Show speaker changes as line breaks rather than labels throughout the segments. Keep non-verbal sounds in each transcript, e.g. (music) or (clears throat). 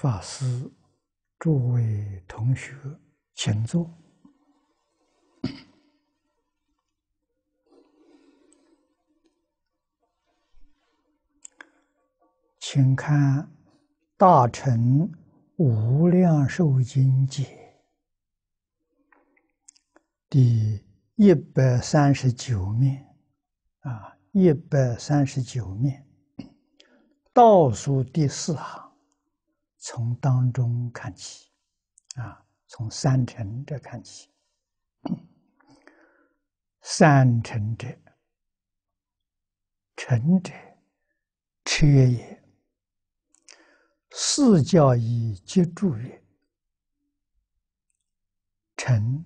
法师，诸位同学，请坐。(laughs) 请看《大乘无量寿经解》第一百三十九面，啊，一百三十九面，倒数第四行。从当中看起，啊，从三成这看起。(coughs) 三成者，成者车也。四教以结助也。成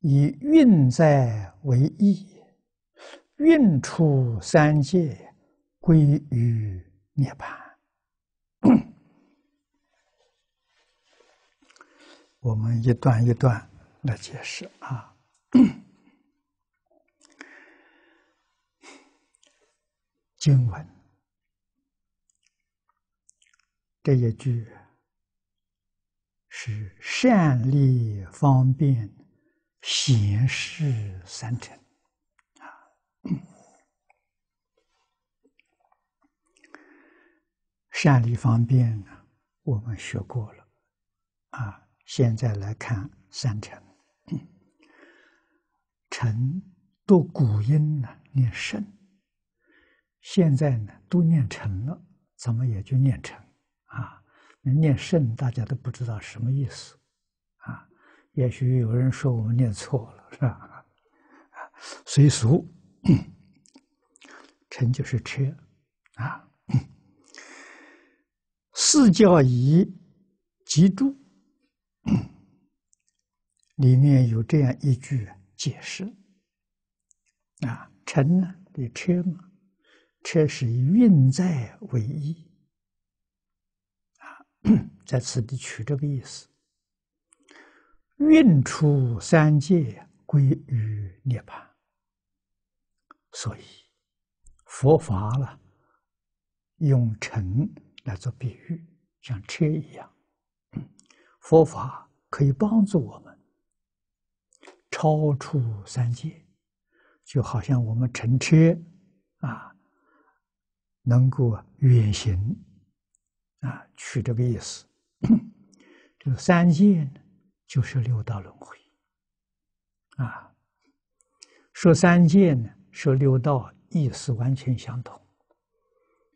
以运载为义，运出三界，归于涅盘。我们一段一段来解释啊。(coughs) 经文这一句是善利方便闲士三成啊，(coughs) 善利方便呢，我们学过了啊。现在来看“三乘”，“成多古音呢，念“甚”。现在呢，都念“成了，咱们也就念“成啊。念“甚”大家都不知道什么意思啊。也许有人说我们念错了，是吧？随俗，“臣 (clears throat) 就是车啊。(clears throat) 四教仪集诸。里面有这样一句解释：啊，城呢，比车嘛，车是以运载为意，啊，在此地取这个意思，运出三界归于涅槃。所以佛法了，用城来做比喻，像车一样。佛法可以帮助我们超出三界，就好像我们乘车啊，能够远行啊，取这个意思。这个三界呢，就是六道轮回啊。说三界呢，说六道意思完全相同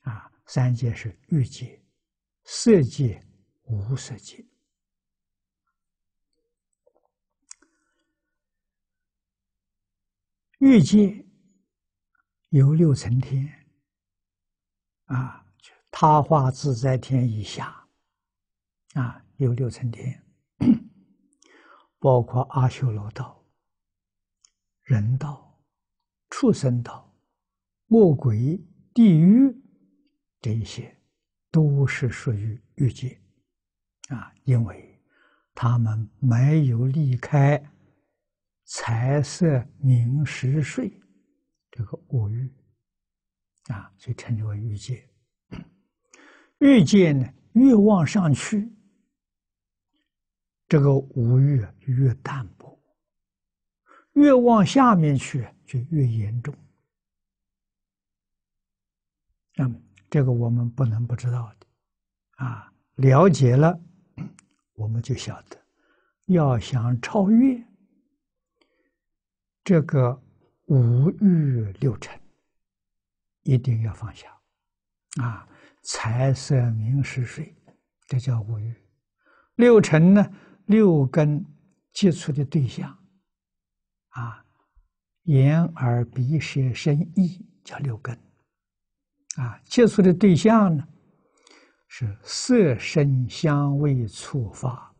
啊。三界是欲界、色界、无色界。欲界有六层天，啊，他化自在天以下，啊，有六层天，包括阿修罗道、人道、畜生道、魔鬼、地狱这一些，都是属于欲界，啊，因为他们没有离开。财色名食睡，这个五欲啊，所以称之为欲界。欲界呢，越往上去，这个五欲越淡薄；越往下面去，就越严重。那、嗯，这个我们不能不知道的啊。了解了，(clears throat) 我们就晓得，要想超越。这个五欲六尘一定要放下啊！财色名食水，这叫五欲；六尘呢，六根接触的对象啊，眼耳鼻舌身意叫六根啊，接触的对象呢是色身香味触法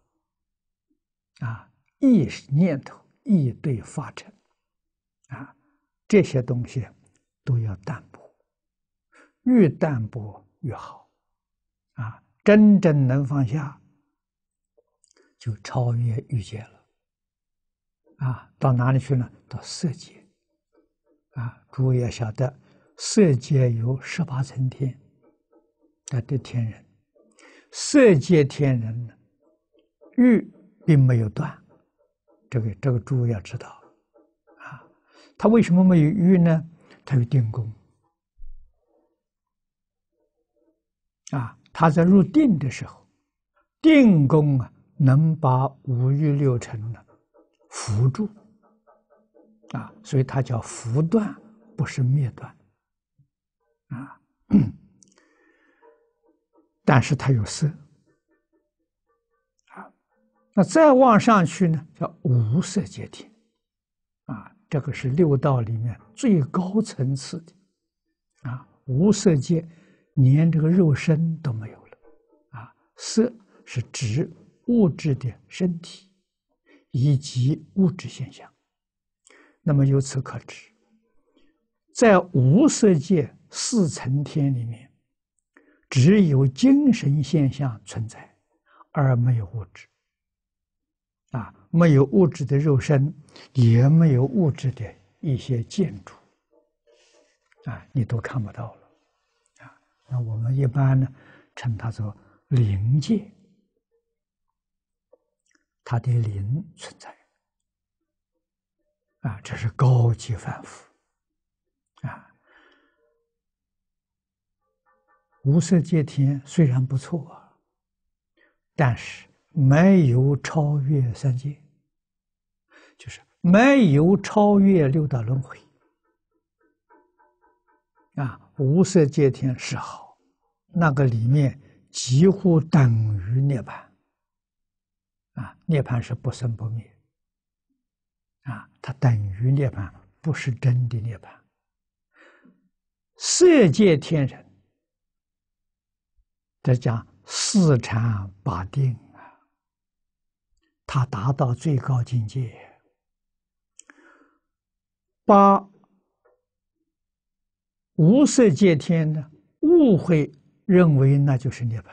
啊，意念头意对法尘。这些东西都要淡薄，越淡薄越好。啊，真正能放下，就超越欲界了。啊，到哪里去呢？到色界。啊，诸位要晓得，色界有十八层天，啊，对天人，色界天人呢，欲并没有断。这个，这个，诸位要知道。他为什么没有欲呢？他有定功，啊，他在入定的时候，定功啊，能把五欲六尘呢扶住，啊，所以它叫伏断，不是灭断，啊，(clears throat) 但是它有色，啊，那再往上去呢，叫无色界天。这个是六道里面最高层次的，啊，无色界，连这个肉身都没有了，啊，色是指物质的身体以及物质现象。那么由此可知，在无色界四层天里面，只有精神现象存在，而没有物质。啊，没有物质的肉身，也没有物质的一些建筑，啊，你都看不到了，啊，那我们一般呢，称它做灵界，它的灵存在，啊，这是高级反夫，啊，无色界天虽然不错，但是。没有超越三界，就是没有超越六道轮回。啊，无色界天是好，那个里面几乎等于涅盘。啊，涅盘是不生不灭。啊，它等于涅盘，不是真的涅盘。色界天人，这叫四禅八定。他达到最高境界，八无色界天呢？误会认为那就是涅槃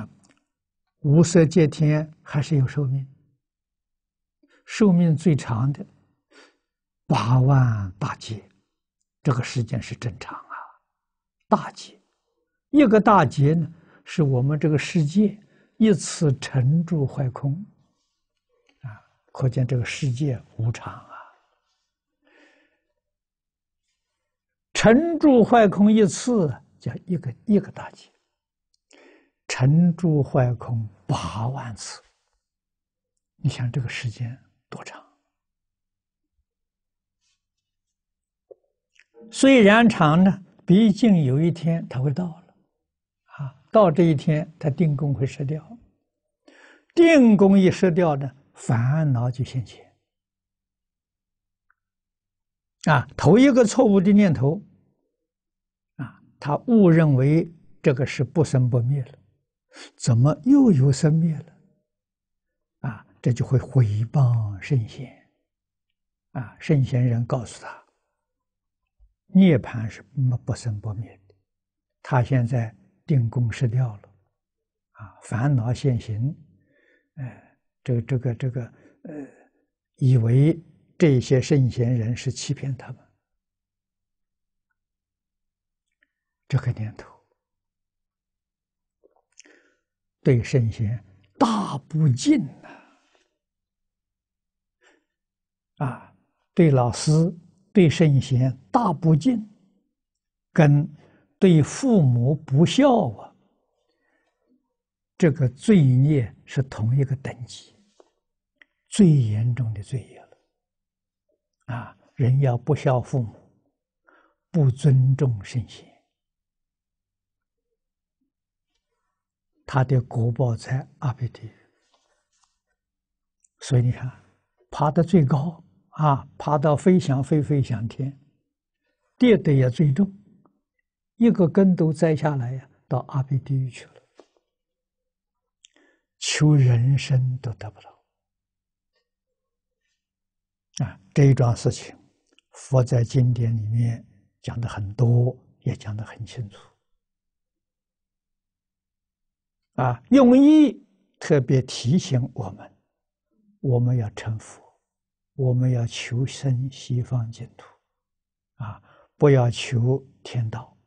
啊！无色界天还是有寿命，寿命最长的八万大劫，这个时间是正常啊，大劫。一个大劫呢，是我们这个世界一次沉住坏空，啊，可见这个世界无常啊。沉住坏空一次叫一个一个大劫，沉住坏空八万次，你想这个时间多长？虽然长呢，毕竟有一天它会到。到这一天，他定功会失掉。定功一失掉呢，烦恼就现前。啊，头一个错误的念头。啊，他误认为这个是不生不灭了，怎么又有生灭了？啊，这就会毁谤圣贤。啊，圣贤人告诉他：涅槃是不生不灭的，他现在。进宫失掉了，啊！烦恼现行，哎，这、这个、这个，呃，以为这些圣贤人是欺骗他们，这个念头对圣贤大不敬呐！啊，对老师、对圣贤大不敬，跟。对父母不孝啊，这个罪孽是同一个等级，最严重的罪业了。啊，人要不孝父母，不尊重圣贤，他的果报在阿鼻地狱。所以你看，爬得最高啊，爬到飞翔飞飞向天，跌得也最重。一个根都栽下来呀，到阿鼻地狱去了，求人生都得不到。啊，这一桩事情，佛在经典里面讲的很多，也讲得很清楚。啊，用意特别提醒我们，我们要成佛，我们要求生西方净土，啊，不要求天道。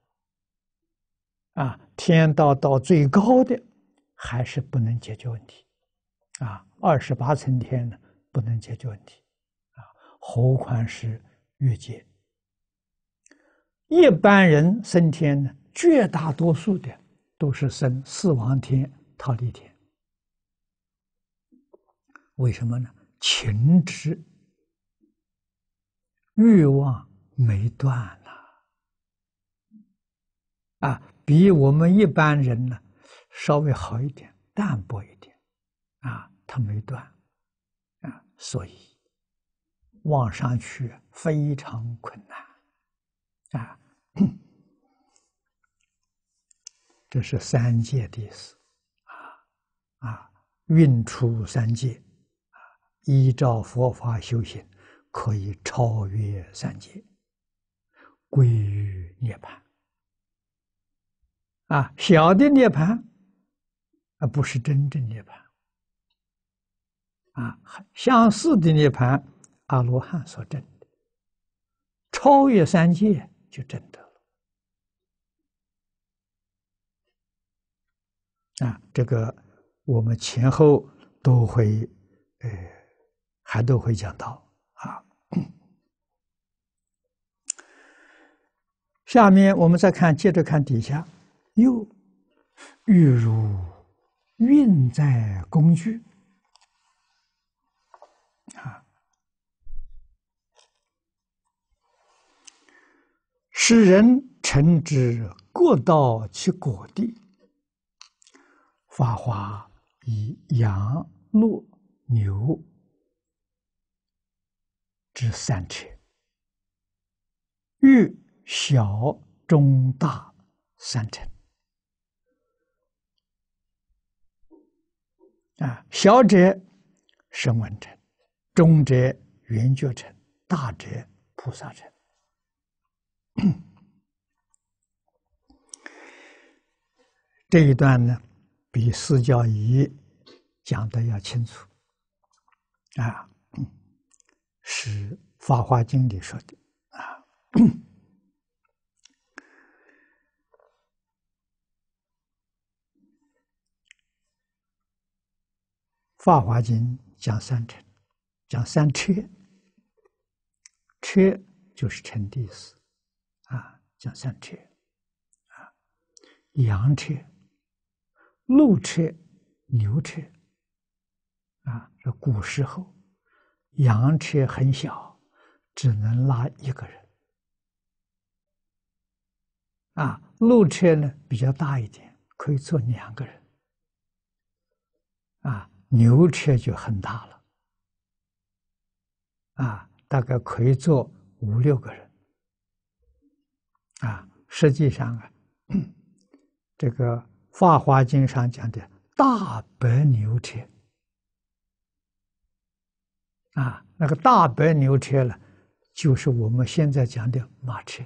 啊，天道到最高的还是不能解决问题，啊，二十八层天呢不能解决问题，啊，何况是越界？一般人升天呢，绝大多数的都是升四王天、桃李天。为什么呢？情执、欲望没断了，啊。比我们一般人呢，稍微好一点，淡薄一点，啊，他没断，啊，所以望上去非常困难，啊，(clears throat) 这是三界的思，啊啊，运出三界，依照佛法修行，可以超越三界，归于涅槃。啊，小的涅盘，而不是真正涅盘。啊，相似的涅盘，阿罗汉所证的，超越三界就证得了。啊，这个我们前后都会，呃，还都会讲到啊。下面我们再看，接着看底下。又欲如运在工具啊，使人乘之过道其果地，发华以羊、骆、牛之三车，欲小、中、大三车。啊，小者声闻乘，中者圆觉成，大者菩萨成。这一段呢，比四教仪讲的要清楚。啊，是法华经里说的啊。法华经讲三乘，讲三车，车就是乘的意思，啊，讲三车，啊，羊车、鹿车、牛车，啊，这古时候，羊车很小，只能拉一个人，啊，鹿车呢比较大一点，可以坐两个人，啊。牛车就很大了，啊，大概可以坐五六个人，啊，实际上啊，这个《法华经》上讲的大白牛车，啊，那个大白牛车呢，就是我们现在讲的马车，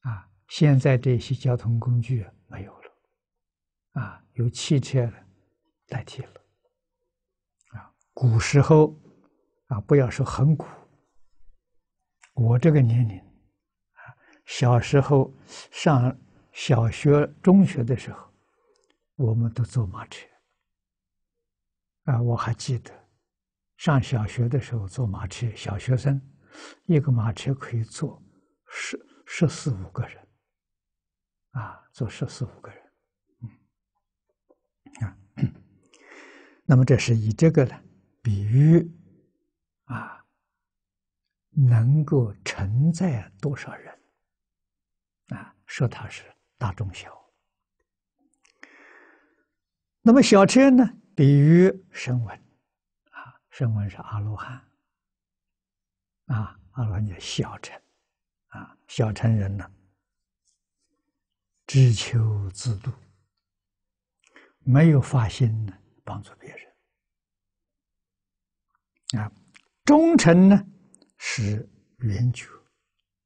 啊，现在这些交通工具没有了，啊。有汽车代替了啊！古时候啊，不要说很古，我这个年龄啊，小时候上小学、中学的时候，我们都坐马车啊，我还记得上小学的时候坐马车，小学生一个马车可以坐十十四五个人啊，坐十四五个人。那么，这是以这个呢，比喻，啊，能够承载多少人，啊，说他是大中小。那么，小车呢，比喻声闻，啊，声闻是阿罗汉，啊，阿罗汉叫小乘，啊，小乘人呢，知求自度，没有发心呢。帮助别人啊，忠诚呢是圆觉、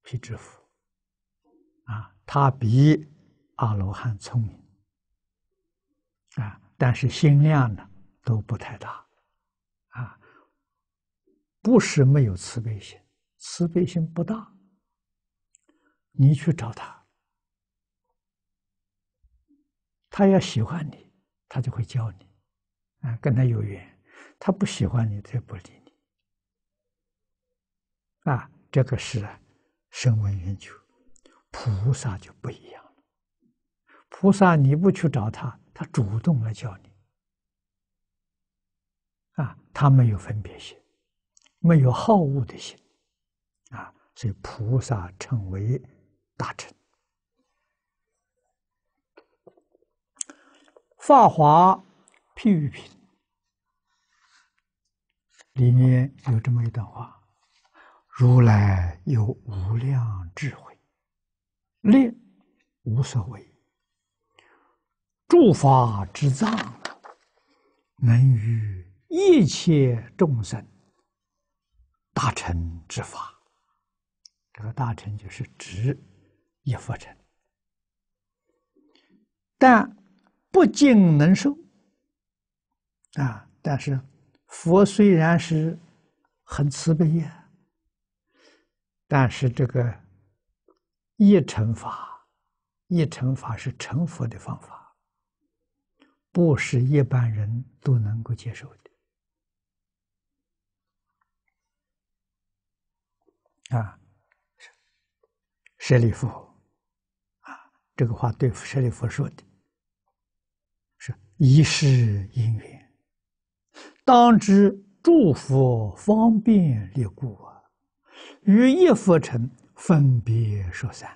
皮之福啊，他比阿罗汉聪明啊，但是心量呢都不太大啊，不是没有慈悲心，慈悲心不大。你去找他，他要喜欢你，他就会教你。啊，跟他有缘，他不喜欢你，他不理你。啊，这个是啊，深文缘求。菩萨就不一样了，菩萨你不去找他，他主动来叫你。啊，他没有分别心，没有好恶的心，啊，所以菩萨称为大成。法华。《譬喻品》里面有这么一段话：“如来有无量智慧，令无所谓，诸法之藏，能与一切众生大成之法。这个大成就是指一佛乘，但不仅能受。”啊！但是佛虽然是很慈悲呀，但是这个一乘法，一乘法是成佛的方法，不是一般人都能够接受的。啊，舍利弗，啊，这个话对舍利弗说的，是一世因缘。当知诸佛方便力故，与一佛尘分别说三，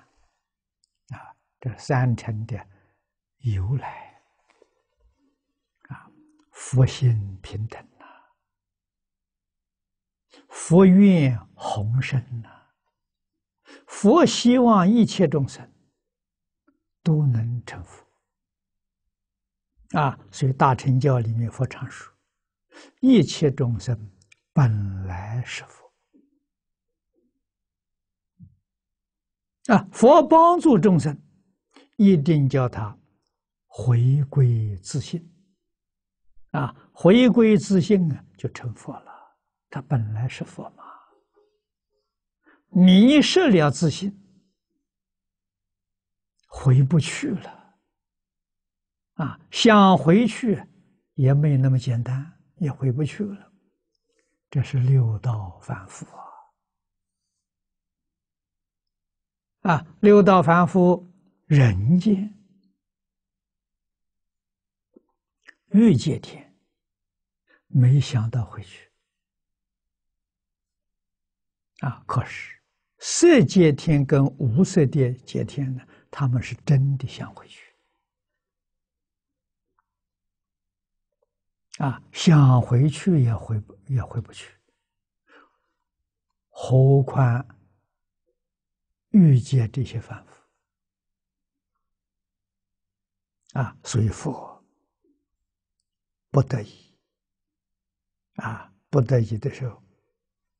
啊，这三乘的由来，啊，佛心平等呐，佛愿宏深呐，佛希望一切众生都能成佛，啊，所以大乘教里面佛常说。一切众生本来是佛啊！佛帮助众生，一定叫他回归自信啊！回归自信啊，就成佛了。他本来是佛嘛，迷失了自信，回不去了啊！想回去也没那么简单。也回不去了，这是六道凡夫啊！啊，六道凡夫，人间欲界天，没想到回去啊。可是色界天跟无色界界天呢，他们是真的想回去。啊，想回去也回不也回不去，何况欲界这些凡夫啊，所以佛不得已啊，不得已的时候，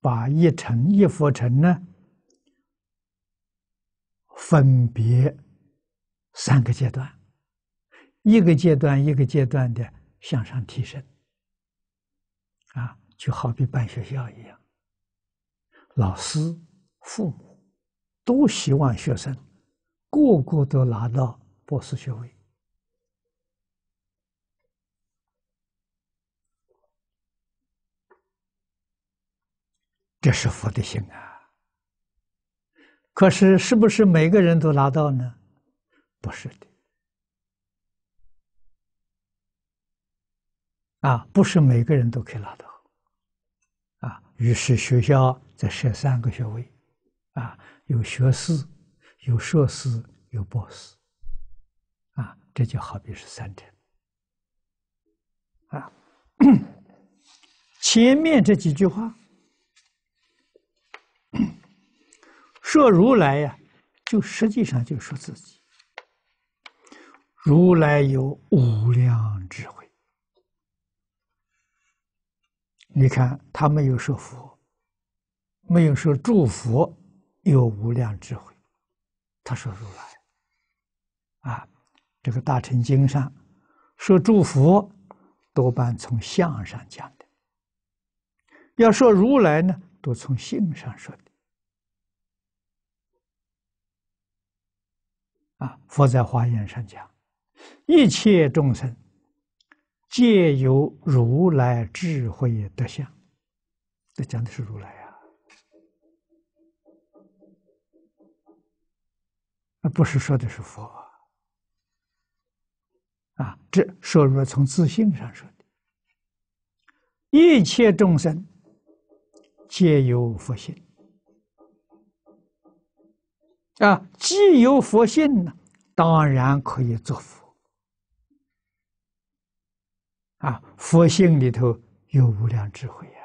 把一尘一佛尘呢，分别三个阶段，一个阶段一个阶段的。向上提升，啊，就好比办学校一样，老师、父母都希望学生个个都拿到博士学位，这是佛的心啊。可是，是不是每个人都拿到呢？不是的。啊，不是每个人都可以拿到。啊，于是学校再设三个学位，啊，有学士，有硕士，有博士。啊，这就好比是三层。啊，前面这几句话说如来呀，就实际上就说自己，如来有无量智慧。你看，他没有说佛，没有说祝福，有无量智慧，他说如来。啊，这个《大乘经》上说祝福，多半从相上讲的，要说如来呢，都从性上说的。啊，佛在华严上讲，一切众生。借由如来智慧德相，这讲的是如来啊，而不是说的是佛啊。这说如来从自信上说的，一切众生皆有佛性啊，既有佛性呢，当然可以作佛。啊，佛性里头有无量智慧呀，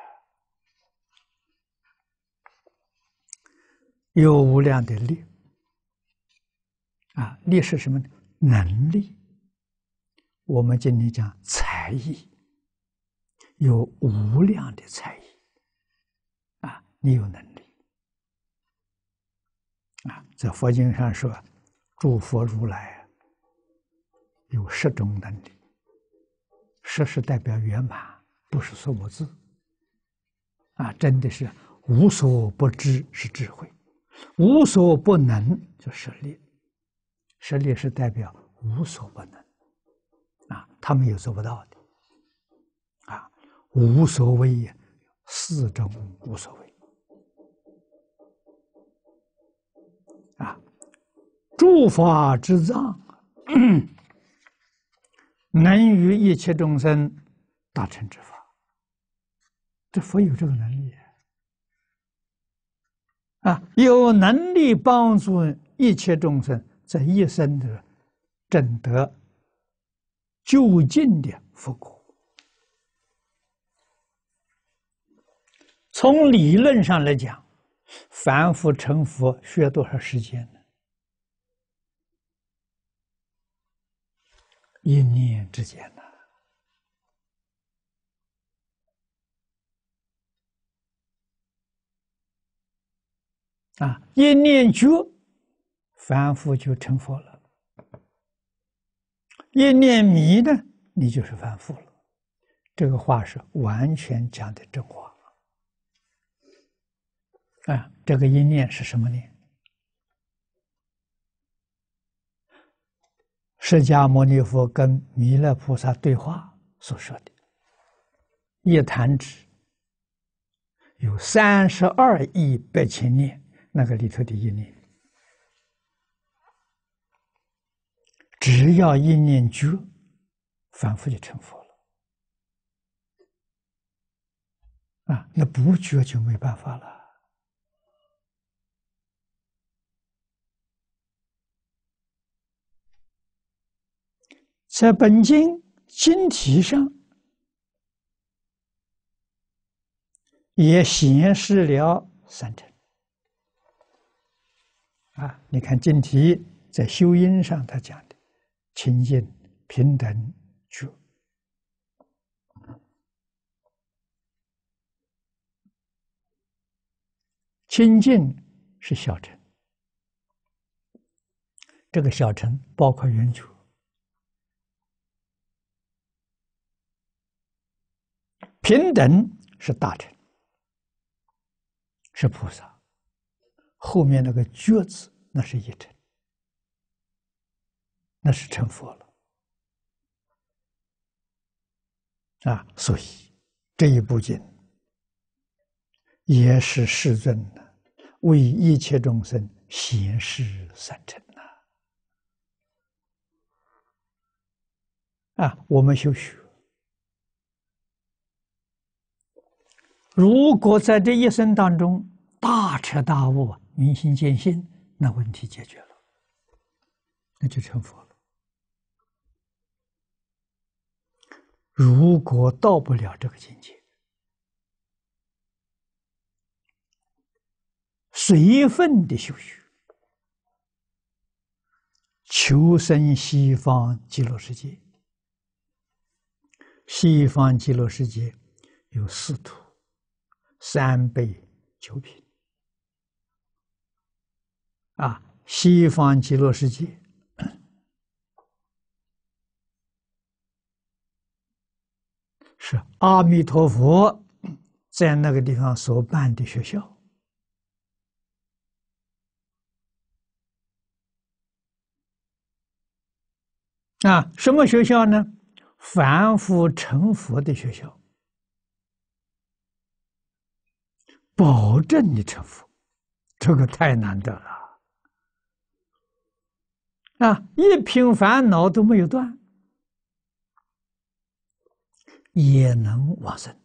有无量的力。啊，力是什么？呢？能力。我们今天讲才艺，有无量的才艺。啊，你有能力。啊，在佛经上说，诸佛如来有十种能力。十是代表圆满，不是数么字，啊，真的是无所不知是智慧，无所不能就实力，实力是代表无所不能，啊，他们有做不到的，啊，无所谓，呀，四种无所谓，啊，诸法之藏。(coughs) 能于一切众生达成之法，这佛有这个能力啊，有能力帮助一切众生在一生中证得究竟的佛果。从理论上来讲，凡夫成佛需要多少时间呢？一念之间呐，啊，一念觉，凡夫就成佛了；一念迷呢，你就是凡夫了。这个话是完全讲的真话。啊，这个一念是什么呢？释迦牟尼佛跟弥勒菩萨对话所说的，一弹指有三十二亿百千年，那个里头的一念，只要一念绝，反复就成佛了。啊，那不觉就没办法了。在本经经题上也显示了三成。啊，你看经题在修音上他讲的清净平等觉，清净是小城。这个小城包括圆觉。平等是大臣，是菩萨，后面那个觉字，那是一乘，那是成佛了啊。所以这一部经，也是世尊呐，为一切众生显示三乘呐。啊，我们修学。如果在这一生当中大彻大悟、明心见性，那问题解决了，那就成佛了。如果到不了这个境界，随分的修学，求生西方极乐世界。西方极乐世界有四土。三倍九品啊！西方极乐世界是阿弥陀佛在那个地方所办的学校啊！什么学校呢？凡夫成佛的学校。保证你成佛，这个太难得了啊！一品烦恼都没有断，也能往生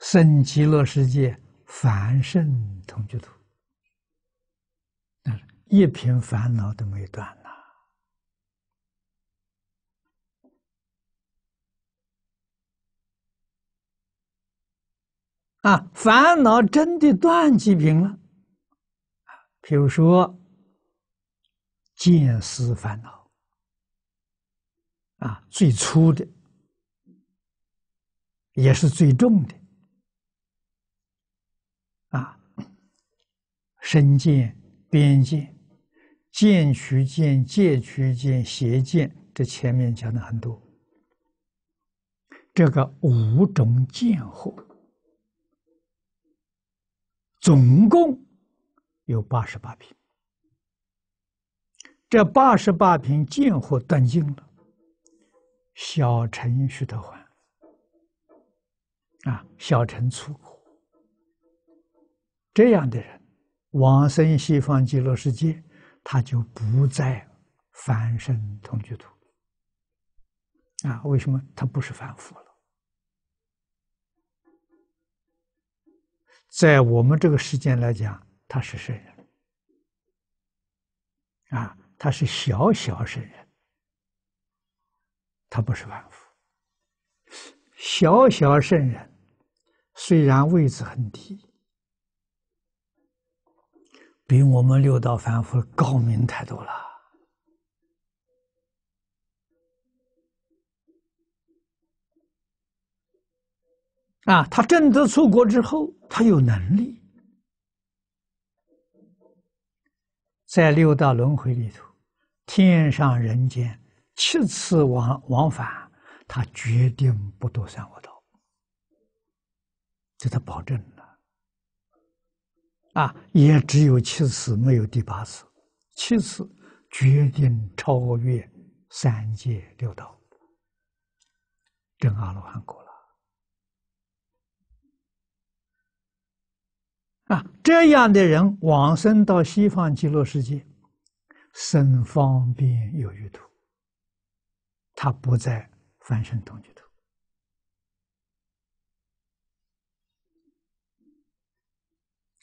生极乐世界，凡圣同居土。一品烦恼都没有断。啊，烦恼真的断疾病了，啊，比如说见思烦恼，啊，最粗的也是最重的，啊，身见、边见、见取见、戒取见、邪见，这前面讲的很多，这个五种见惑。总共，有八十八瓶。这八十八瓶见货断尽了，小乘须得还，啊，小乘出苦，这样的人往生西方极乐世界，他就不再凡身同居土。啊，为什么他不是凡夫了？在我们这个时间来讲，他是圣人，啊，他是小小圣人，他不是万福。小小圣人，虽然位置很低，比我们六道凡夫高明太多了。啊，他正得出国之后，他有能力，在六道轮回里头，天上人间七次往往返，他决定不走三恶道，这他保证了。啊，也只有七次，没有第八次，七次决定超越三界六道，成阿罗汉果。啊，这样的人往生到西方极乐世界，生方便有余土，他不在凡圣同居土。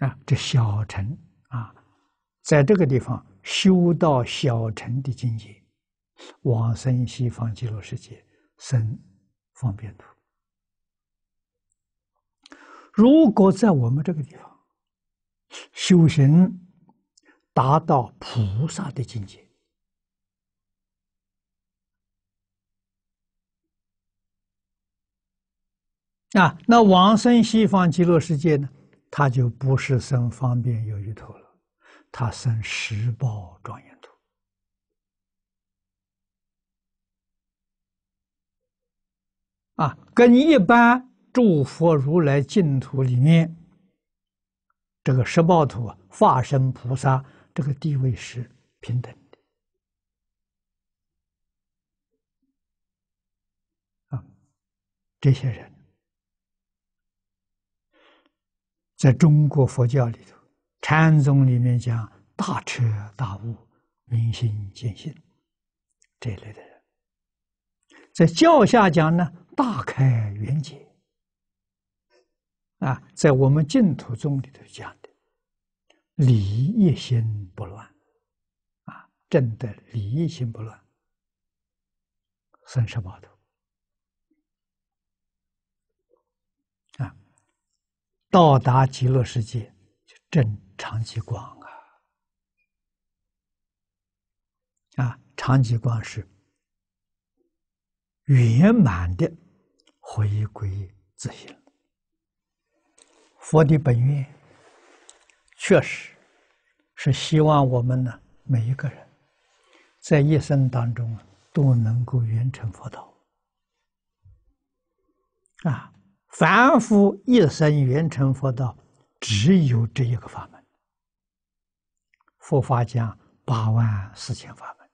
啊，这小乘啊，在这个地方修到小乘的境界，往生西方极乐世界，生方便土。如果在我们这个地方。修行达到菩萨的境界啊！那往生西方极乐世界呢？他就不是生方便有余土了，他生十报庄严土啊！跟一般诸佛如来净土里面。这个十宝图化身菩萨，这个地位是平等的啊。这些人在中国佛教里头，禅宗里面讲大彻大悟、明心见性这一类的人，在教下讲呢，大开圆解。啊，在我们净土宗里头讲的，礼一心不乱，啊，真的礼一心不乱。三十八度，啊，到达极乐世界就正常极光啊，啊，常极光是圆满的回归自了。佛的本愿，确实是希望我们呢每一个人，在一生当中啊，都能够圆成佛道。啊，凡夫一生圆成佛道，只有这一个法门。佛法讲八万四千法门，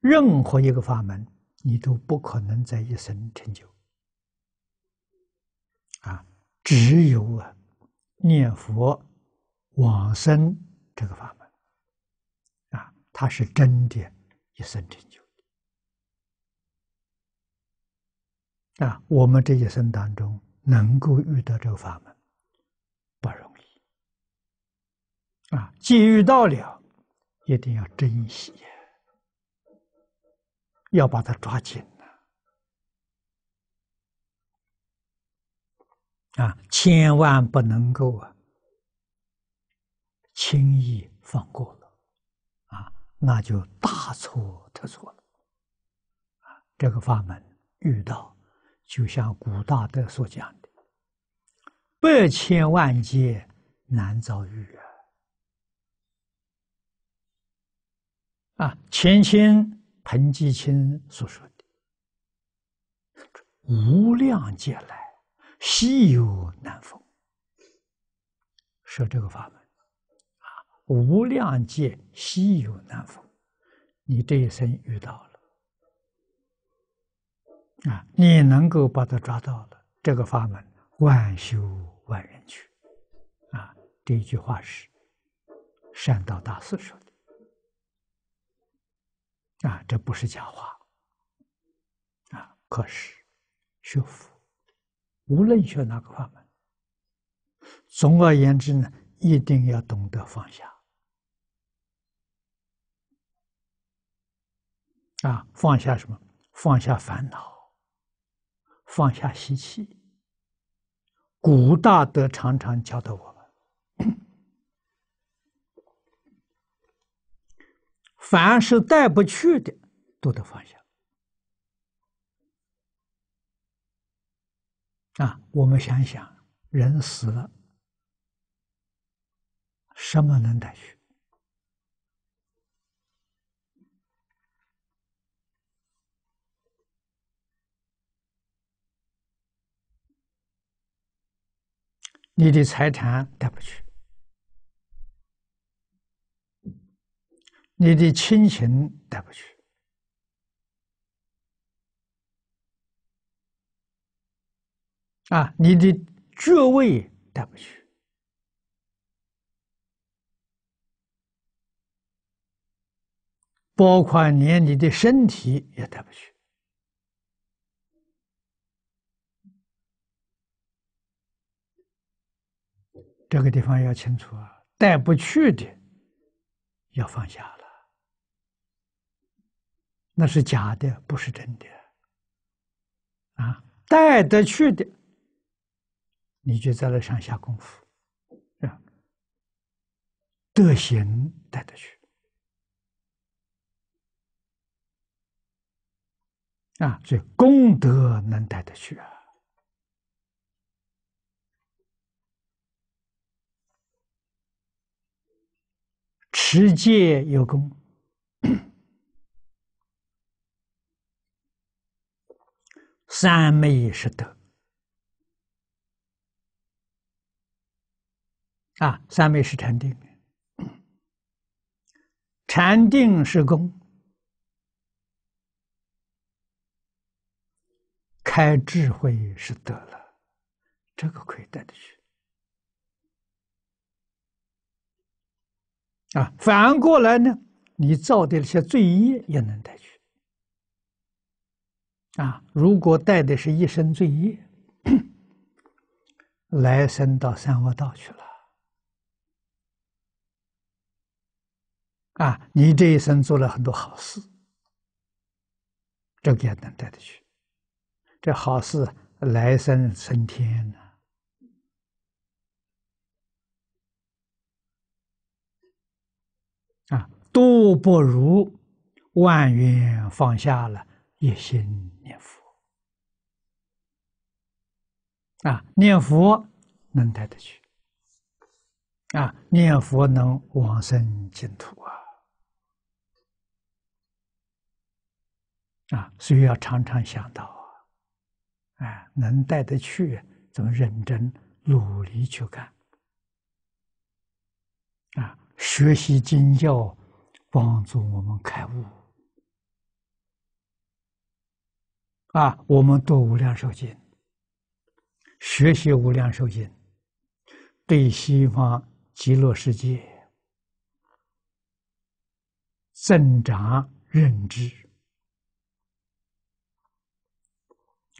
任何一个法门，你都不可能在一生成就。只有啊，念佛往生这个法门啊，它是真的，一生成就啊。我们这一生当中能够遇到这个法门，不容易啊。既遇到了，一定要珍惜，要把它抓紧。啊，千万不能够啊，轻易放过了，啊，那就大错特错了，啊，这个法门遇到，就像古大德所讲的，百千万劫难遭遇啊，啊，前清彭继清所说的，无量劫来。稀有难逢，说这个法门，啊，无量界稀有难逢，你这一生遇到了，啊，你能够把它抓到了，这个法门，万修万人去，啊，这一句话是善道大师说的，啊，这不是假话，啊，可是学佛。无论学哪个法门，总而言之呢，一定要懂得放下。啊，放下什么？放下烦恼，放下习气。古大德常常教导我们：(coughs) 凡是带不去的，都得放下。啊，我们想想，人死了，什么能带去？你的财产带不去，你的亲情带不去。啊，你的爵位带不去，包括连你的身体也带不去，这个地方要清楚啊，带不去的要放下了，那是假的，不是真的，啊，带得去的。你就在那上下功夫，啊，德行带得去，啊，所以功德能带得去啊，持戒有功，三昧是德。啊，三昧是禅定，禅定是功，开智慧是得了，这个可以带得去。啊，反过来呢，你造的那些罪业也能带去。啊，如果带的是一身罪业，(coughs) 来生到三恶道去了。啊，你这一生做了很多好事，这个也能带得去。这好事来生升天呢？啊，都不如万缘放下了一心念佛。啊，念佛能带得去。啊，念佛能往生净土啊。啊，所以要常常想到啊，哎，能带得去，怎么认真努力去干？啊，学习经教，帮助我们开悟。啊，我们读《无量寿经》，学习《无量寿经》，对西方极乐世界增长认知。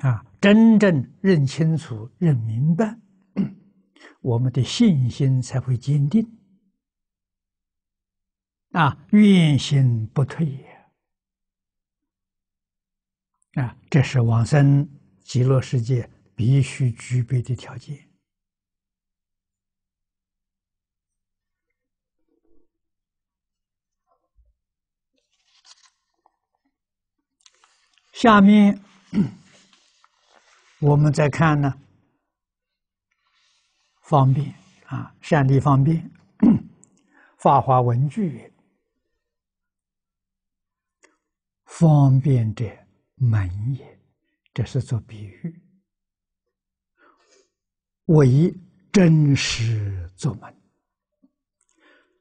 啊，真正认清楚、认明白，(clears throat) 我们的信心才会坚定。啊，愿心不退也。啊，这是往生极乐世界必须具备的条件。下面。我们再看呢，方便啊，善利方便，(clears throat) 法华文具，方便的门也，这是做比喻，为真实做门，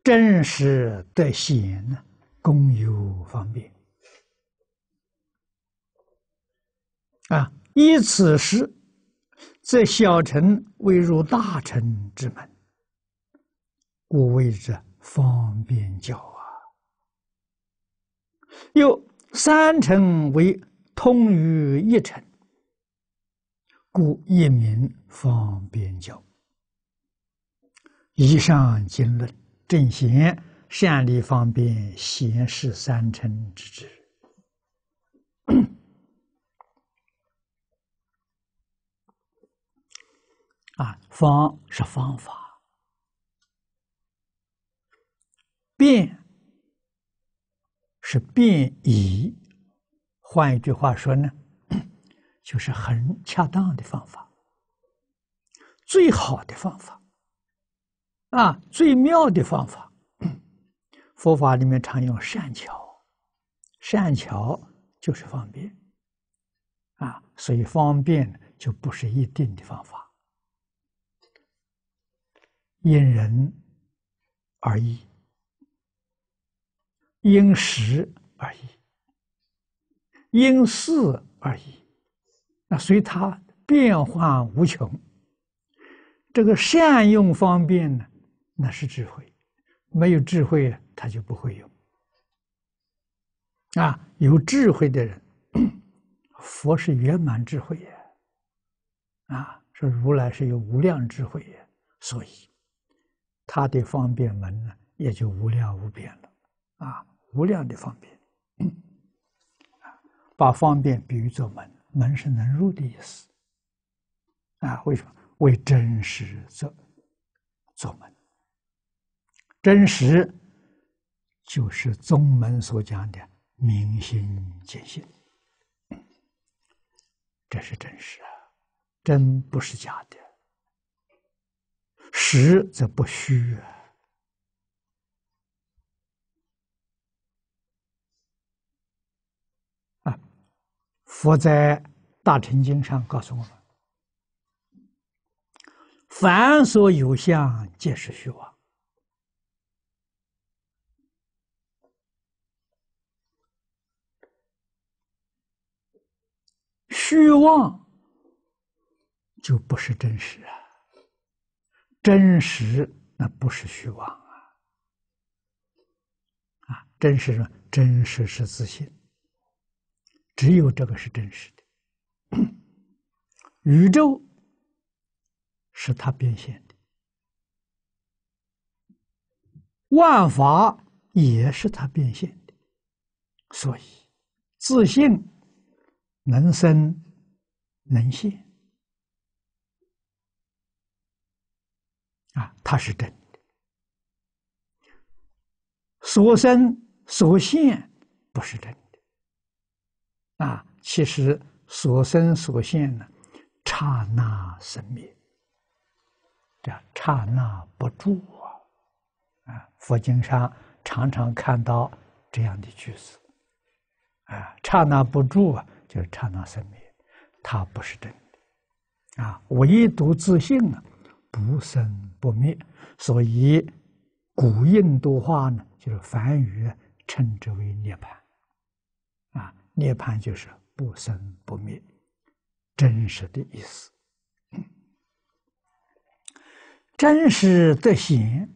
真实的显呢，共有方便啊。以此时，则小臣未入大臣之门，故谓之方便教啊。又三臣为通于一臣，故一民方便教。以上经论正贤善立方便贤士三臣之治。啊，方是方法，变是变以，换一句话说呢，(clears throat) 就是很恰当的方法，最好的方法啊，最妙的方法。(clears throat) 佛法里面常用善巧，善巧就是方便啊，所以方便就不是一定的方法。因人而异，因时而异，因事而异，那随它变化无穷。这个善用方便呢，那是智慧，没有智慧，他就不会有。啊，有智慧的人，佛是圆满智慧也，啊，说如来是有无量智慧也，所以。他的方便门呢，也就无量无边了，啊，无量的方便，把方便比喻做门，门是能入的意思，啊，为什么为真实做做门？真实就是宗门所讲的明心见性，这是真实啊，真不是假的。实则不虚啊！佛在《大乘经》上告诉我们：“凡所有相，皆是虚妄。”虚妄就不是真实啊！真实，那不是虚妄啊！啊，真实呢？真实是自信，只有这个是真实的。宇宙是它变现的，万法也是它变现的，所以自信能生能现。啊，它是真的。所生所现不是真的。啊，其实所生所现呢，刹那生灭，这刹那不住啊。啊，佛经上常常看到这样的句子。啊，刹那不住啊，就是刹那生灭，它不是真的。啊，唯独自信啊。不生不灭，所以古印度话呢，就是梵语，称之为涅槃。啊，涅槃就是不生不灭，真实的意思。真实的心，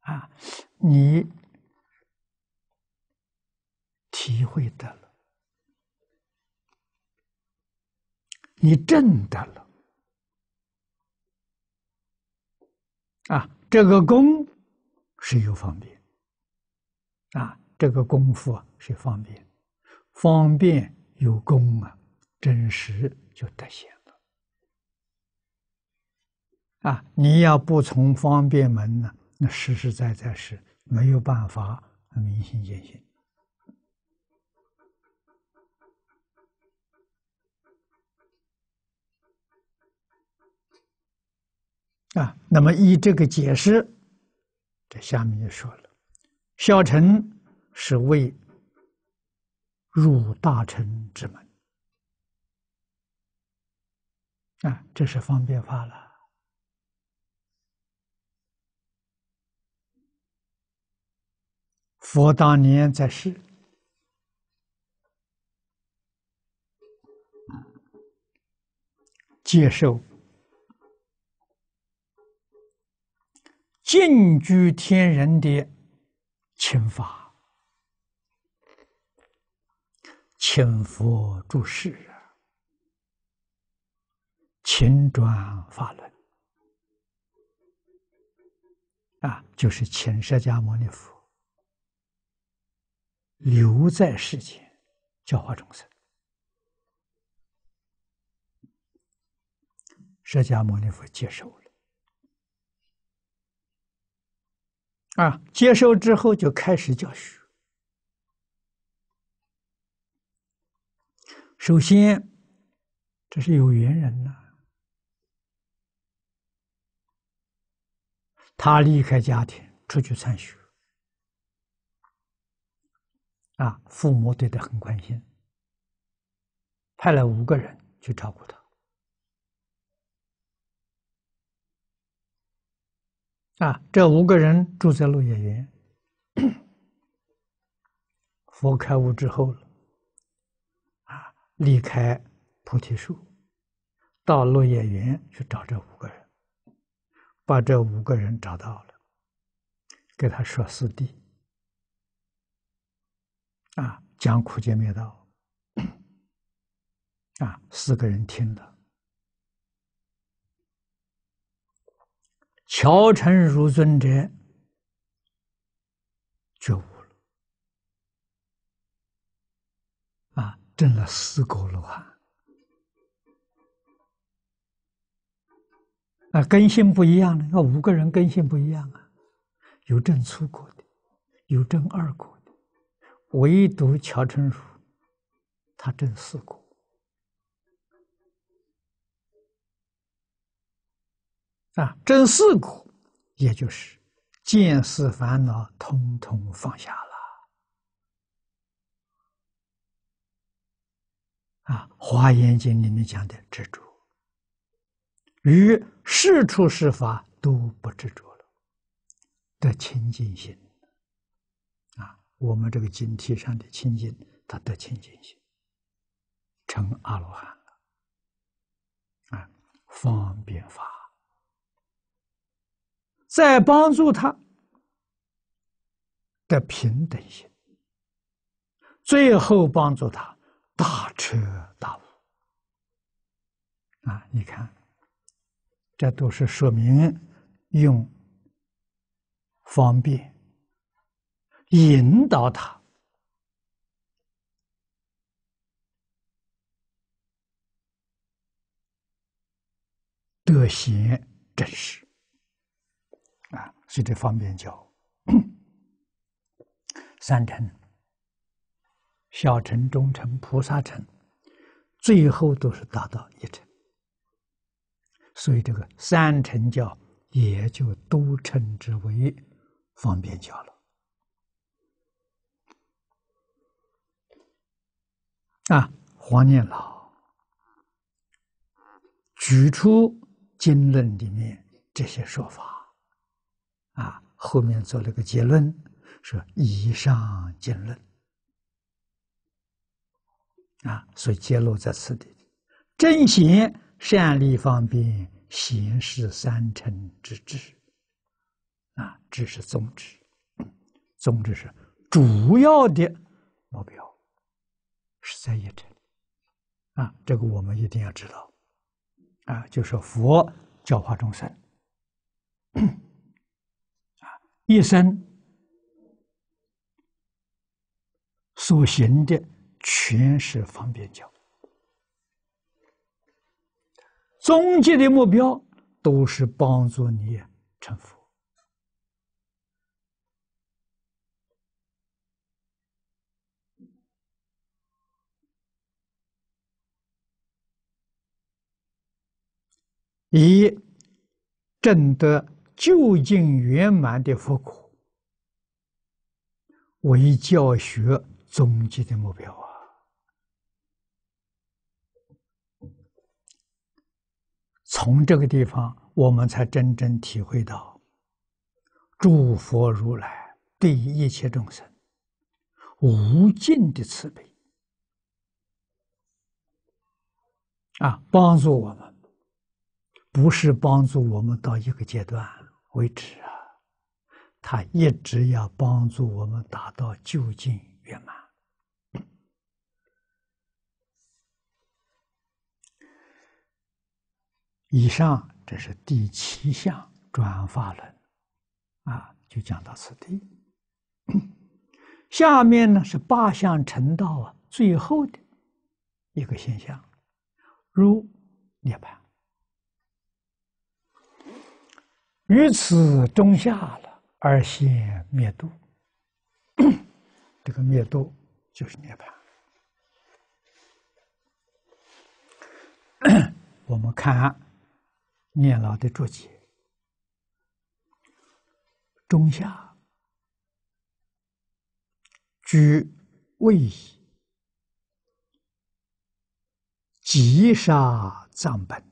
啊，你体会得了，你证得了。啊，这个功是有方便，啊，这个功夫啊是方便，方便有功啊，真实就得显了。啊，你要不从方便门呢，那实实在在是没有办法明心见性。啊，那么依这个解释，这下面就说了，小臣是为入大臣之门啊，这是方便法了。佛当年在世，接受。净居天人的请法，请佛注释啊，请转法轮啊，就是请释迦牟尼佛留在世间教化众生。释迦牟尼佛接受了。啊，接收之后就开始教学。首先，这是有缘人呐，他离开家庭出去参学，啊，父母对他很关心，派了五个人去照顾他。啊，这五个人住在落叶园。(coughs) 佛开悟之后了，啊，离开菩提树，到落叶园去找这五个人，把这五个人找到了，给他说四弟。啊，讲苦集灭道，啊，四个人听了。乔成如尊者觉悟了，啊，证了四果罗汉。啊，根性不一样呢，那五个人根性不一样啊，有证初果的，有证二果的，唯独乔成如，他证四果。啊，真四苦，也就是见四烦恼，通通放下了。啊，《华严经》里面讲的执着，于是处事法都不执着了，得清净心。啊，我们这个经体上的清净，他得清净心，成阿罗汉了。啊，方便法。在帮助他的平等性，最后帮助他大彻大悟。啊，你看，这都是说明用方便引导他得心真实。记得方便教，(clears throat) 三乘、小乘、中乘、菩萨乘，最后都是达到一乘，所以这个三乘教也就都称之为方便教了。啊，黄念老举出经论里面这些说法。啊，后面做了个结论，说以上结论啊，所以揭露在此地，正行善利方便，行事三成之治，啊，这是宗旨，宗旨是主要的目标，是在一乘，啊，这个我们一定要知道，啊，就是佛教化众生。一生所行的全是方便教，终极的目标都是帮助你成佛，以正得。究竟圆满的佛果，为教学终极的目标啊！从这个地方，我们才真正体会到，诸佛如来对一切众生无尽的慈悲啊，帮助我们，不是帮助我们到一个阶段。为止啊，他一直要帮助我们达到究竟圆满。以上这是第七项转发论，啊，就讲到此地。下面呢是八项成道啊，最后的一个现象，如涅槃。于此中下了而现灭度，这个灭度就是涅槃。我们看念老的注解：中下居位，极杀藏本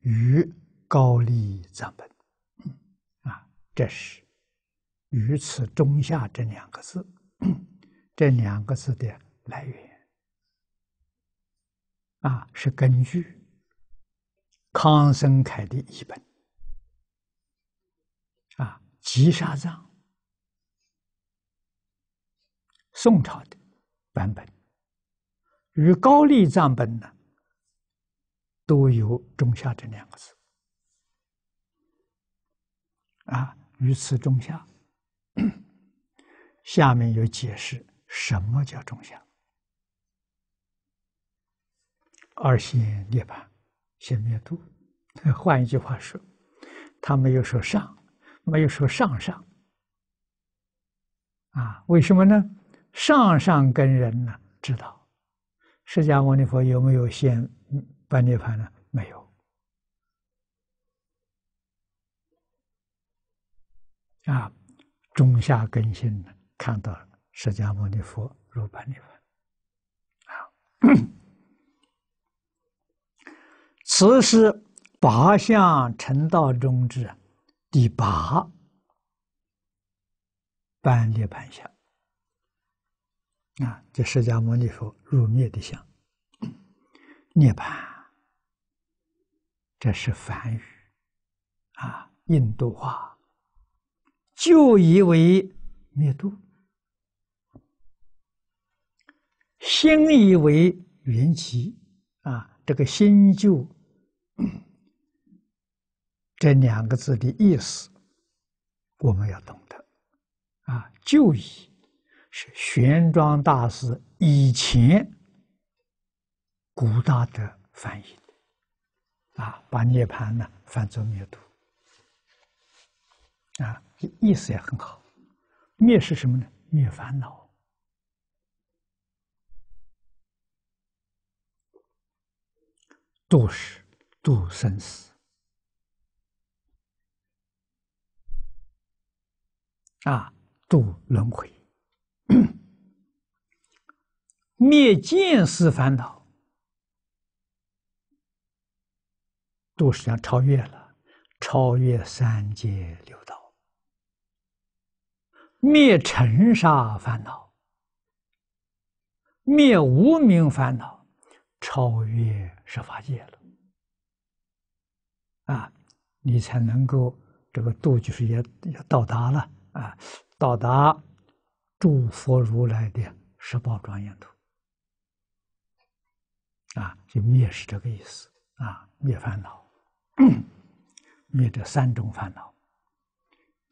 与高丽藏本。这是“于此中下”这两个字，这两个字的来源啊，是根据康生凯的译本啊，《吉沙藏》宋朝的版本与高丽藏本呢，都有“中下”这两个字啊。于此中下，(clears throat) 下面有解释什么叫中下。二心涅槃，心灭度。(laughs) 换一句话说，他没有说上，没有说上上。啊，为什么呢？上上跟人呢，知道。释迦牟尼佛有没有先半涅槃呢？没有。啊，中下根性看到释迦牟尼佛入般涅槃啊，(clears throat) 此是八相成道中之第八般涅盘相啊，这释迦牟尼佛入灭的相，涅盘，这是梵语啊，印度话。旧以为灭度，新以为云集啊，这个“新旧”这两个字的意思，我们要懂得。啊，旧以是玄奘大师以前古大的翻译啊，把涅槃呢翻作灭度，啊。意思也很好，灭是什么呢？灭烦恼，度是度生死，啊，度轮回，(coughs) 灭见思烦恼，度实际上超越了，超越三界六道。灭尘沙烦恼，灭无明烦恼，超越十八界了，啊，你才能够这个度，就是也也到达了啊，到达诸佛如来的十宝庄严土。啊，就灭是这个意思啊，灭烦恼，(clears throat) 灭这三种烦恼，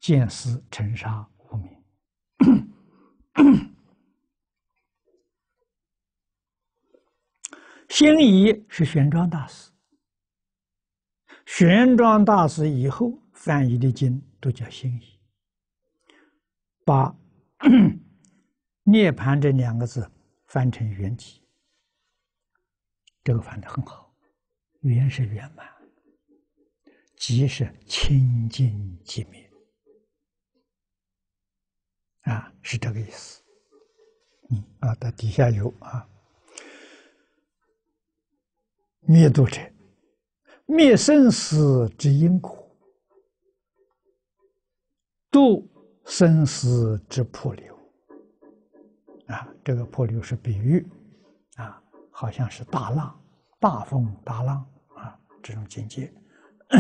见思尘沙无明。新 (clears throat) 仪是玄奘大师，玄奘大师以后翻译的经都叫新仪，把 (clears throat) “涅槃”这两个字翻成“圆寂”，这个翻的很好，“圆”是圆满，“寂”是清净寂灭。啊，是这个意思。嗯啊，在底下有啊，灭度者，灭生死之因苦，度生死之破流。啊，这个破流是比喻啊，好像是大浪、大风、大浪啊，这种境界。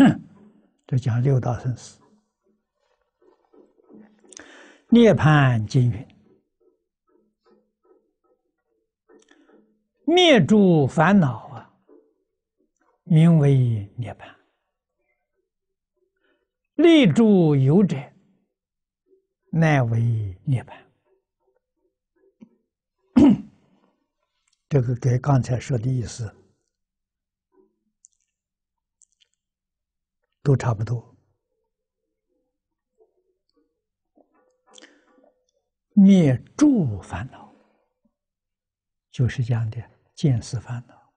(coughs) 这讲六道生死。涅槃经云：“灭诸烦恼啊，名为涅槃；立诸有者，乃为涅槃。(coughs) ”这个跟刚才说的意思都差不多。灭住烦恼，就是这样的见思烦恼、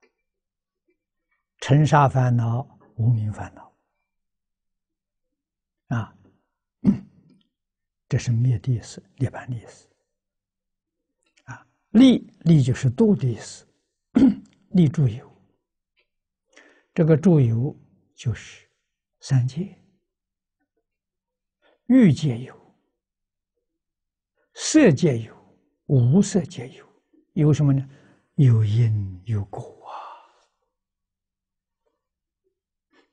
尘沙烦恼、无名烦恼啊，(clears throat) 这是灭的意思，涅槃的意思啊。利利就是度的意思，利 (clears throat) 住有，这个住有就是三界欲界有。色界有，无色界有，有什么呢？有因有果啊！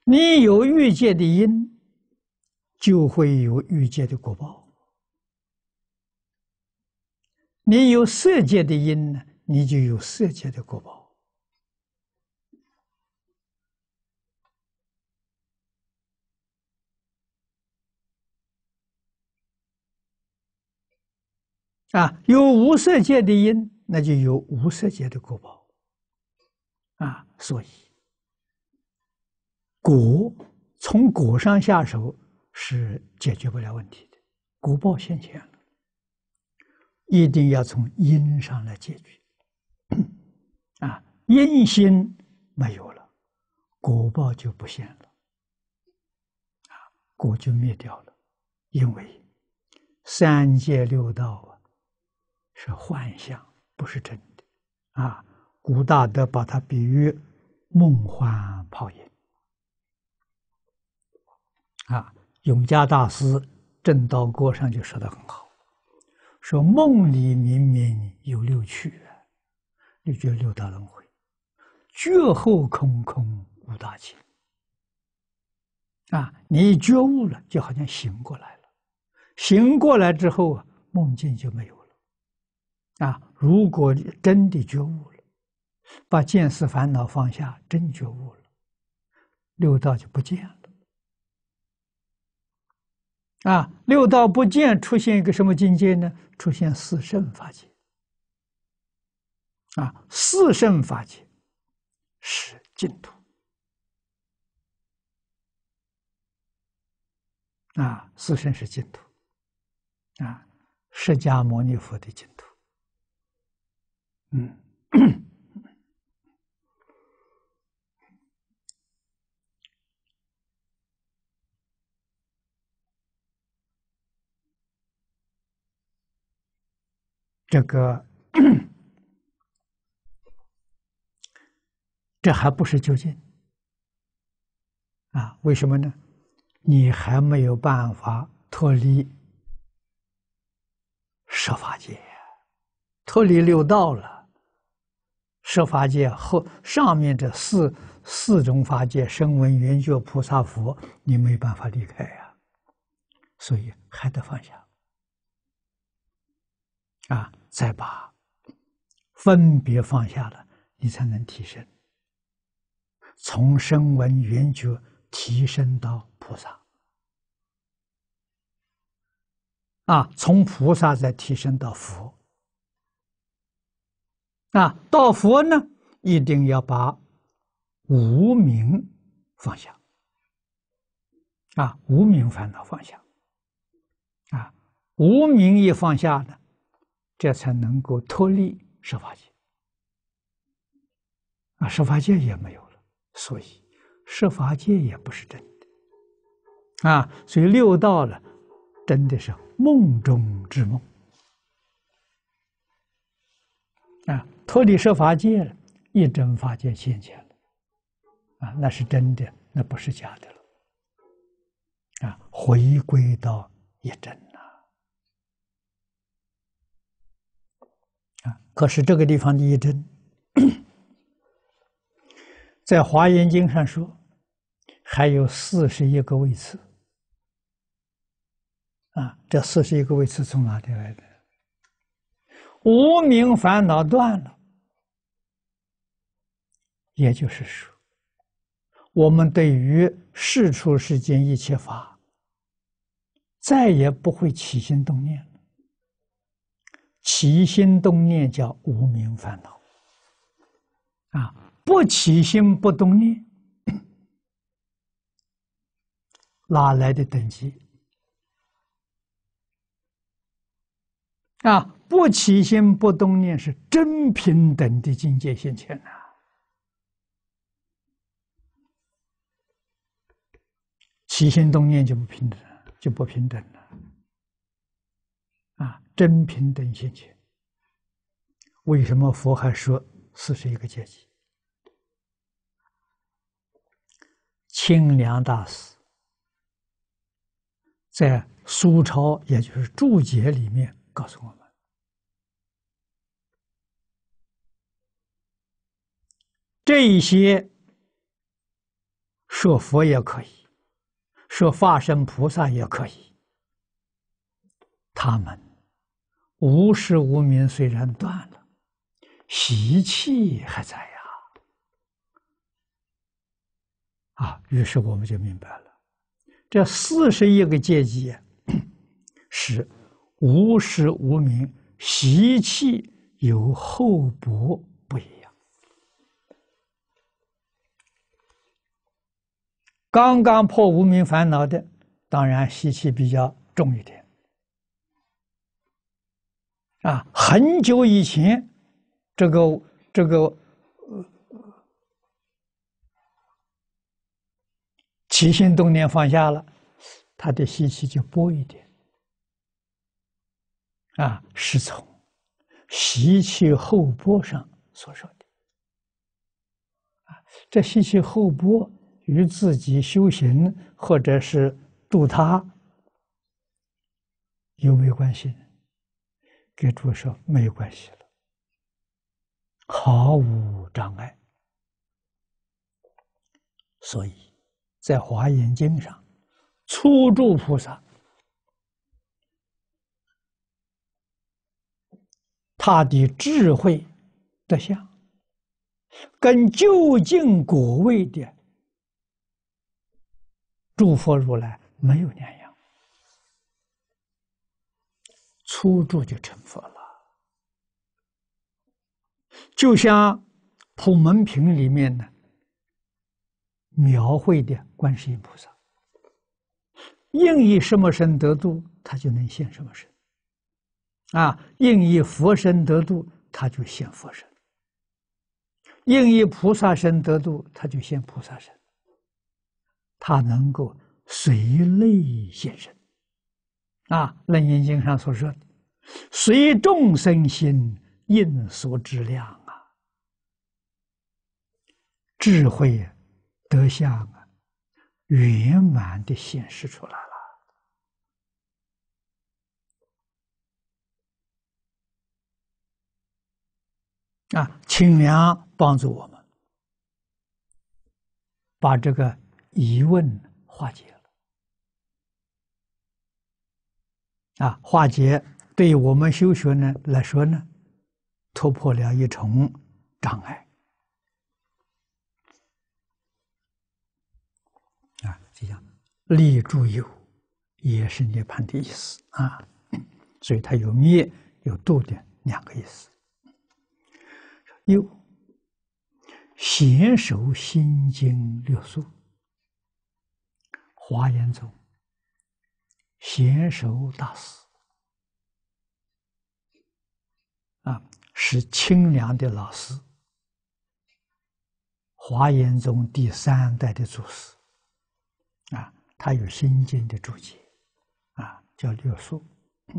你有欲界的因，就会有欲界的果报；你有色界的因呢，你就有色界的果报。啊，有无色界的因，那就有无色界的果报。啊，所以果从果上下手是解决不了问题的，果报现前了，一定要从因上来解决。啊，因心没有了，果报就不现了，啊，果就灭掉了，因为三界六道啊。是幻象，不是真的啊！古大德把它比喻梦幻泡影啊。永嘉大师《正道歌》上就说的很好，说“梦里明明有六趣，六觉六道轮回；觉后空空无大千。”啊，你觉悟了，就好像醒过来了。醒过来之后啊，梦境就没有了。啊！如果你真的觉悟了，把见思烦恼放下，真觉悟了，六道就不见了。啊，六道不见，出现一个什么境界呢？出现四圣法界。啊，四圣法界是净土。啊，四圣是净土。啊，释迦牟尼佛的净土。嗯，(coughs) 这个，(coughs) 这还不是究竟啊？为什么呢？你还没有办法脱离设法界，脱离六道了。设法界后，上面这四四种法界，声闻缘觉菩萨佛，你没办法离开呀，所以还得放下啊，再把分别放下了，你才能提升，从声闻缘觉提升到菩萨，啊，从菩萨再提升到佛。啊，道佛呢，一定要把无名放下。啊，无名烦恼放下。啊，无名一放下呢，这才能够脱离色法界。啊，色法界也没有了，所以色法界也不是真的。啊，所以六道呢，真的是梦中之梦。啊。脱离设法界了，一真法界现前了，啊，那是真的，那不是假的了，啊，回归到一真呐、啊，可是这个地方的一真，(clears throat) 在华严经上说，还有四十一个位次，啊，这四十一个位次从哪里来的？无名烦恼断了。也就是说，我们对于世出世间一切法，再也不会起心动念了。起心动念叫无名烦恼，啊，不起心不动念，哪来的等级？啊，不起心不动念是真平等的境界现前了。起心动念就不平等，就不平等了。啊，真平等心起，为什么佛还说四十一个阶级？清凉大师在苏超》也就是注解里面告诉我们，这一些说佛也可以。说化身菩萨也可以，他们无始无明虽然断了，习气还在呀。啊，于是我们就明白了，这四十一个阶级是无始无明习气有厚薄不一。刚刚破无名烦恼的，当然吸气比较重一点。啊，很久以前，这个这个，起心动念放下了，他的习气就薄一点。啊，是从吸气后波上所说的。啊，这吸气后波。与自己修行或者是度他有没有关系？给主说没有关系了，毫无障碍。所以，在华严经上，初住菩萨他的智慧德相，跟究竟果位的。诸佛如来没有念样，初住就成佛了。就像普门品里面呢描绘的观世音菩萨，应以什么身得度，他就能现什么身。啊，应以佛身得度，他就现佛身；应以菩萨身得度，他就现菩萨身。他能够随类现身，啊，《楞严经》上所说，随众生心应所之量啊，智慧德相啊，圆满的显示出来了。啊，清凉帮助我们，把这个。疑问化解了啊！化解对我们修学呢来说呢，突破了一重障碍啊！就像立住有，也是涅槃的意思啊，所以它有灭有度的两个意思。有，娴熟心经六素。华严宗贤首大师啊，是清凉的老师，华严宗第三代的祖师啊，他有《心经》的注解啊，叫六述。(clears throat)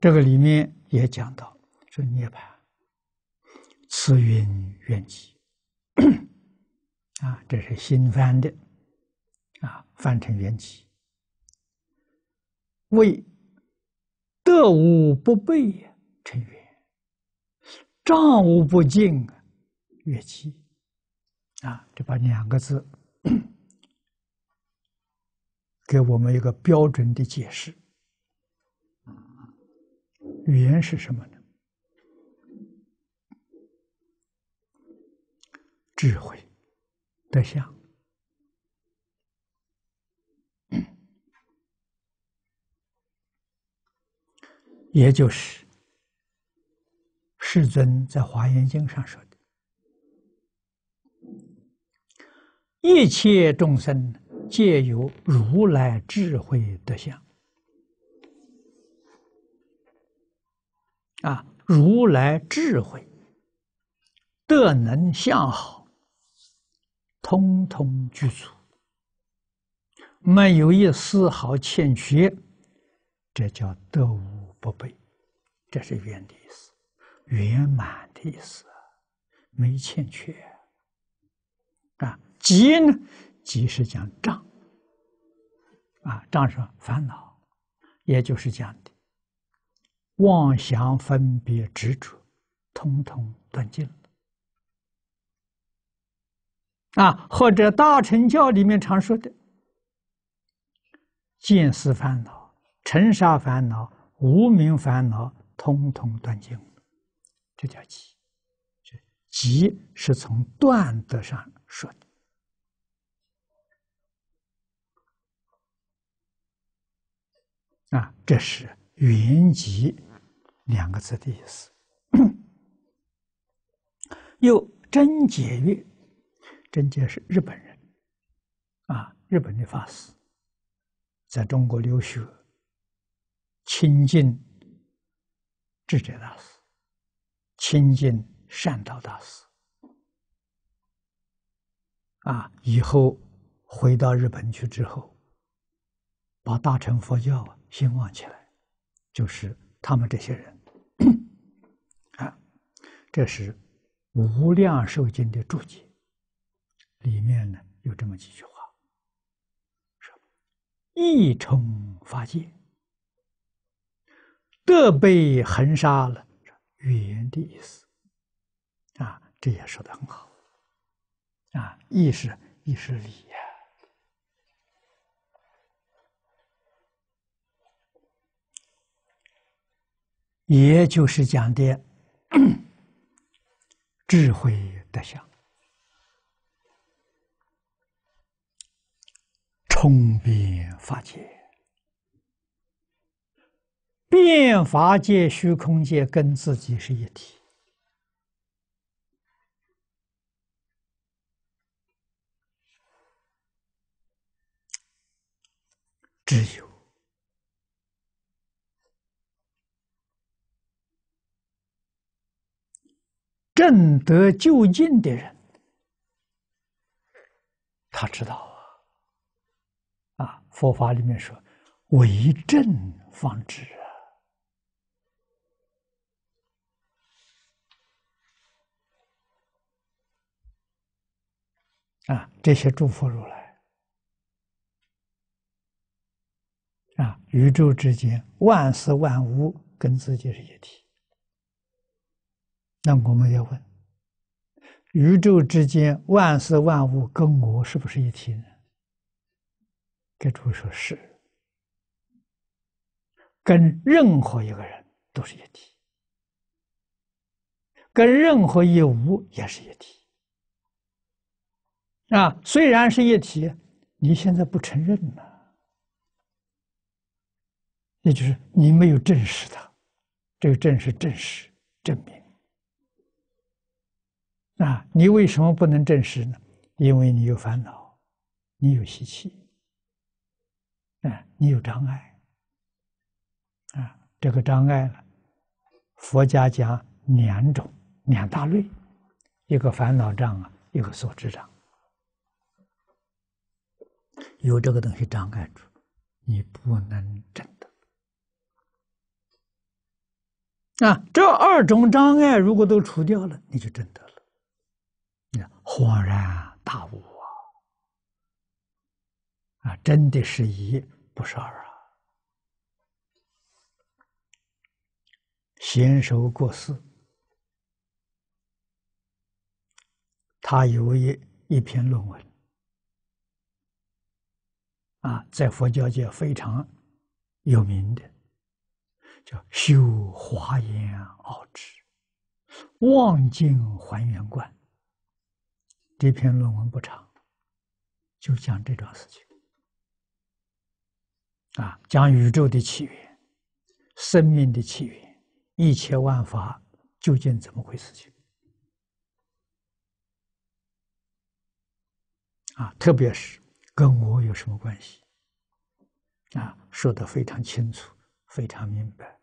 这个里面也讲到说，涅槃，慈云圆寂 (clears throat) 啊，这是新翻的。啊，凡尘缘起，为德无不备成缘，障无不尽乐期。啊，这把两个字给我们一个标准的解释。语言是什么呢？智慧的相。也就是，世尊在《华严经》上说的：“一切众生皆有如来智慧德相，啊，如来智慧德能相好，通通具足，没有一丝毫欠缺，这叫德无。”不贝，这是圆的意思，圆满的意思，没欠缺。啊，急呢，急是讲障，啊，障是烦恼，也就是讲的妄想、分别、执着，通通断尽了。啊，或者大乘教里面常说的见思烦恼、尘沙烦恼。无名烦恼，通通断尽，这叫急。这极是从断德上说的啊。这是“云集”两个字的意思。(coughs) 又真解曰：“真解是日本人啊，日本的法师，在中国留学。亲近智者大师，亲近善导大师，啊！以后回到日本去之后，把大乘佛教啊兴旺起来，就是他们这些人 (clears throat) 啊。这是无量寿经的注解，里面呢有这么几句话：说，一乘法界。得被横杀了，语言的意思啊，这也说的很好啊，意是意是理呀，也就是讲的 (coughs) 智慧德相，冲兵法界。变法界、虚空界跟自己是一体，只有正得就近的人，他知道啊。啊，佛法里面说，为正方知。啊，这些诸佛如来，啊，宇宙之间万事万物跟自己是一体。那我们要问：宇宙之间万事万物跟我是不是一体呢？给诸佛说是，跟任何一个人都是一体，跟任何一物也是一体。啊，虽然是一体，你现在不承认了，也就是你没有证实它，这个证实、证实、证明。啊，你为什么不能证实呢？因为你有烦恼，你有习气，啊，你有障碍，啊，这个障碍呢，佛家讲两种两大类，一个烦恼障啊，一个所知障。有这个东西障碍住，你不能真的。啊，这二种障碍如果都除掉了，你就真得了。你看，恍然大悟啊！啊，真的是一，不是二啊！贤手过失，他有一一篇论文。啊，在佛教界非常有名的，叫修华严奥旨，望尽还原观。这篇论文不长，就讲这种事情。啊，讲宇宙的起源，生命的起源，一切万法究竟怎么回事情？啊，特别是。跟我有什么关系？啊，说的非常清楚，非常明白。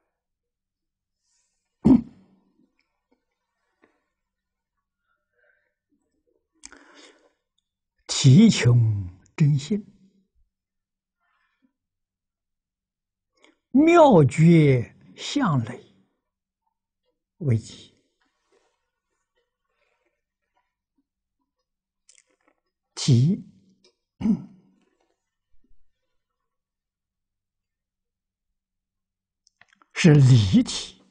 提穷真心，妙绝相雷为己，提。(coughs) 是离体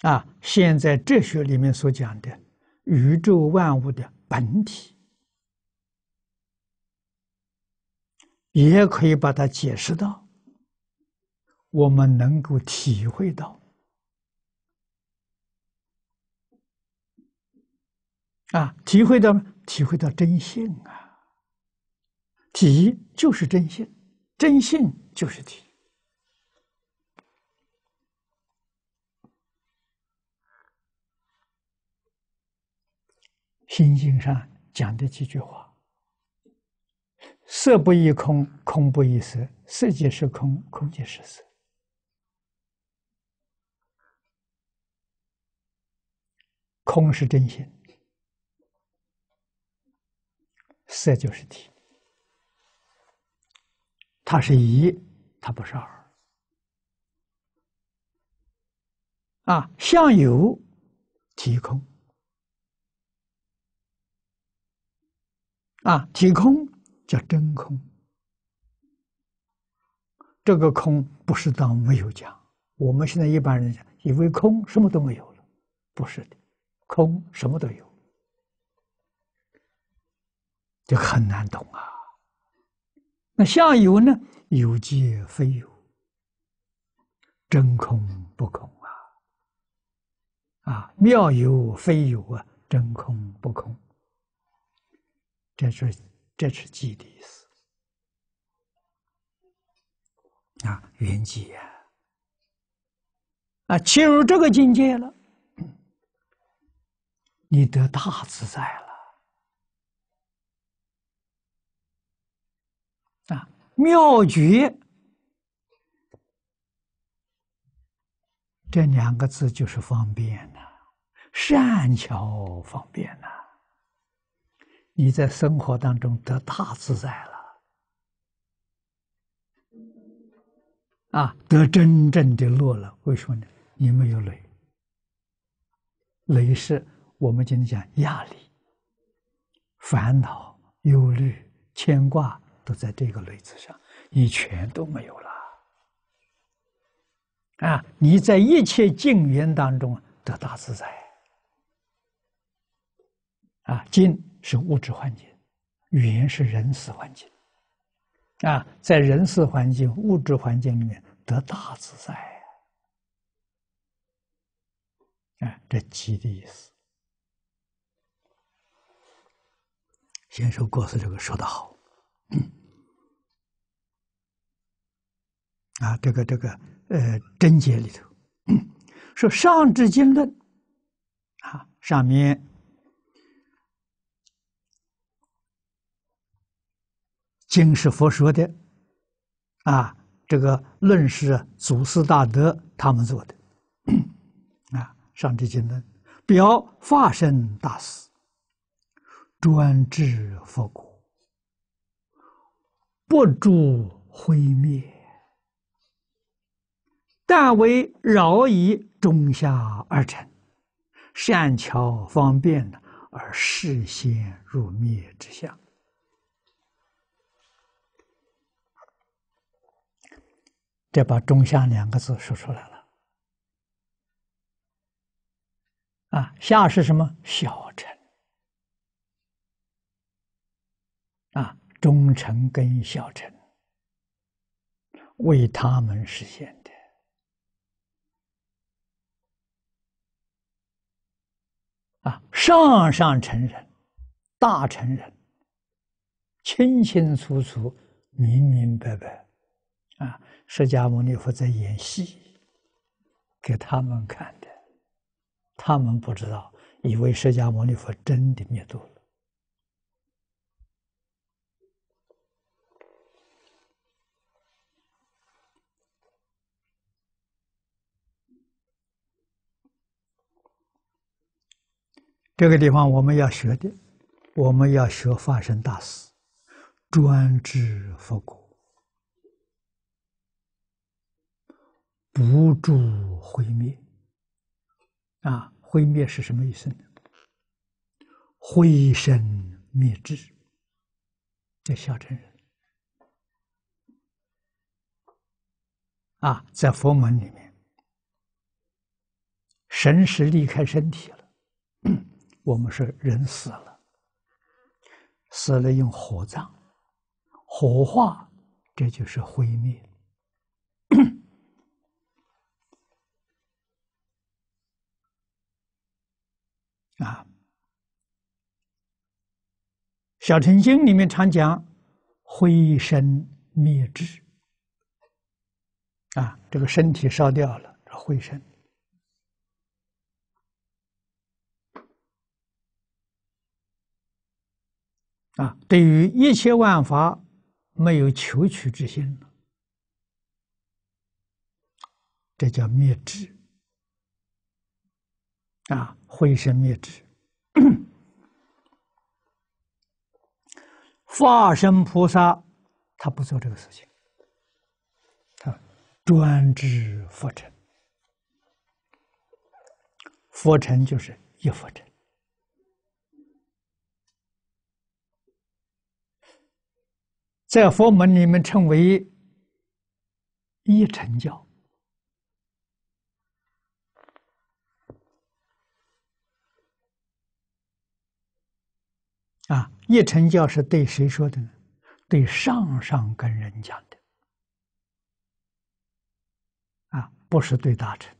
啊！现在哲学里面所讲的宇宙万物的本体，也可以把它解释到我们能够体会到。啊，体会到体会到真性啊！体就是真性，真性就是体。《心经》上讲的几句话：色不异空，空不异色；色即是空，空即是色。空是真心，色就是体，它是一，它不是二。啊，相有体空，啊，体空叫真空。这个空不是当没有讲，我们现在一般人讲，以为空什么都没有了，不是的，空什么都有。就很难懂啊。那相有呢？有界非有，真空不空啊！啊，妙有非有啊，真空不空。这是这是记的意思啊，圆寂呀！
啊，进入这个境界了，
你得大自在了。妙绝这两个字就是方便呐，善巧方便呐，你在生活当中得大自在了，啊，得真正的乐了。为什么呢？你没有累，累是我们今天讲压力、烦恼、忧虑、牵挂。在这个位置上，你全都没有了啊！你在一切境缘当中得大自在啊！境是物质环境，缘是人事环境啊！在人事环境、物质环境里面得大自在啊！这“极的意思，先说过世这个说的好。啊，这个这个，呃，贞解里头说上至经论，啊，上面经是佛说的，啊，这个论是祖师大德他们做的，啊，上至经论，表法身大事，专治佛果，不住毁灭。但为饶以中下二臣，善巧方便的而事先入灭之相。这把“中下”两个字说出来了。啊，下是什么？小臣。啊，忠臣跟小臣，为他们实现。上上成人、大成人，清清楚楚、明明白白，啊，释迦牟尼佛在演戏给他们看的，他们不知道，以为释迦牟尼佛真的灭度了。这个地方我们要学的，我们要学发身大师，专治佛国，不住毁灭。啊，毁灭是什么意思呢？毁身灭智，在小乘人，啊，在佛门里面，神识离开身体了。我们说人死了，死了用火葬，火化，这就是毁灭。(coughs) 啊，《小乘经》里面常讲“灰身灭智”，啊，这个身体烧掉了，这灰身。啊，对于一切万法，没有求取之心这叫灭智啊，毁身灭智。法身菩萨他不做这个事情，他专治佛尘，佛尘就是一佛尘。在佛门里面称为一乘教啊，一乘教是对谁说的呢？对上上跟人讲的啊，不是对大臣。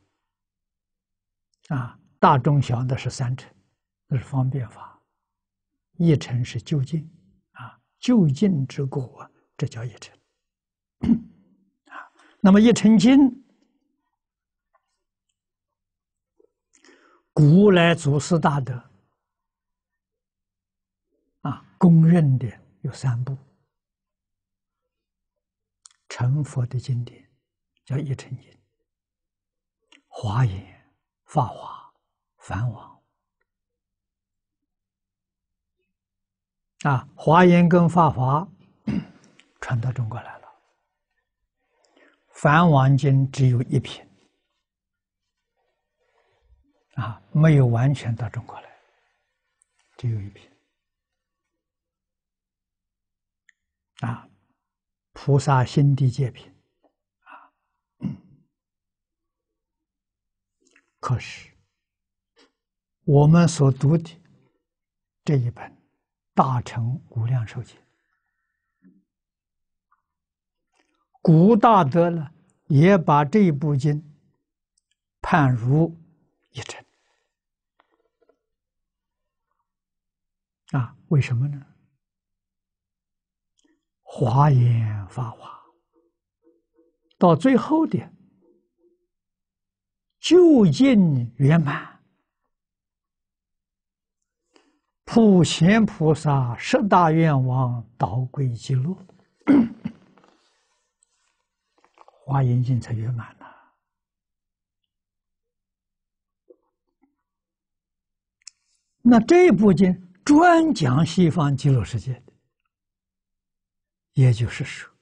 啊，大中小的是三乘，那是方便法，一乘是究竟。就近之果，这叫一成 (coughs) 啊。那么一成经，古来祖师大德啊公认的有三部成佛的经典，叫一成经、华严、法华、梵王。啊，华严跟法华传到中国来了，梵王经只有一品，啊，没有完全到中国来，只有一品。啊，菩萨心地戒品，啊，可是我们所读的这一本。大成无量寿经，古大德呢也把这部经判如一乘啊？为什么呢？华严法华到最后的究竟圆满。普贤菩萨十大愿望导归记录，(clears throat) 华严经》才圆满了。那这部经专讲西方极乐世界的，也就是说，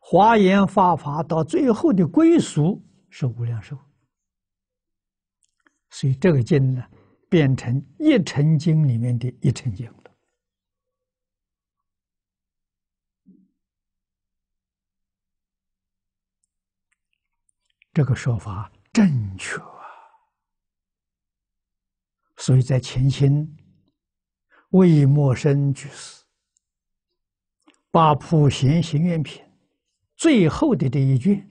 华严法法到最后的归宿是无量寿，所以这个经呢。变成《一成经》里面的一成经了，这个说法正确啊！所以在前清魏默生居士把《普贤行愿品》最后的这一卷，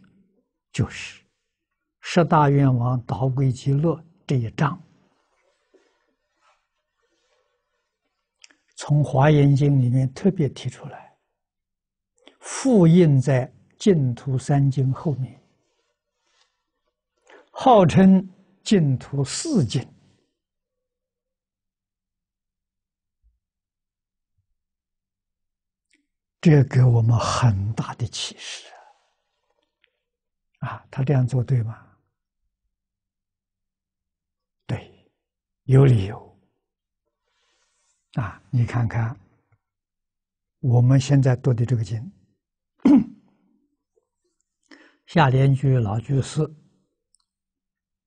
就是“十大愿王导归极乐”这一章。从《华严经》里面特别提出来，复印在净土三经后面，号称净土四经，这给我们很大的启示啊！啊，他这样做对吗？对，有理由。啊，你看看我们现在读的这个经，下联句老居士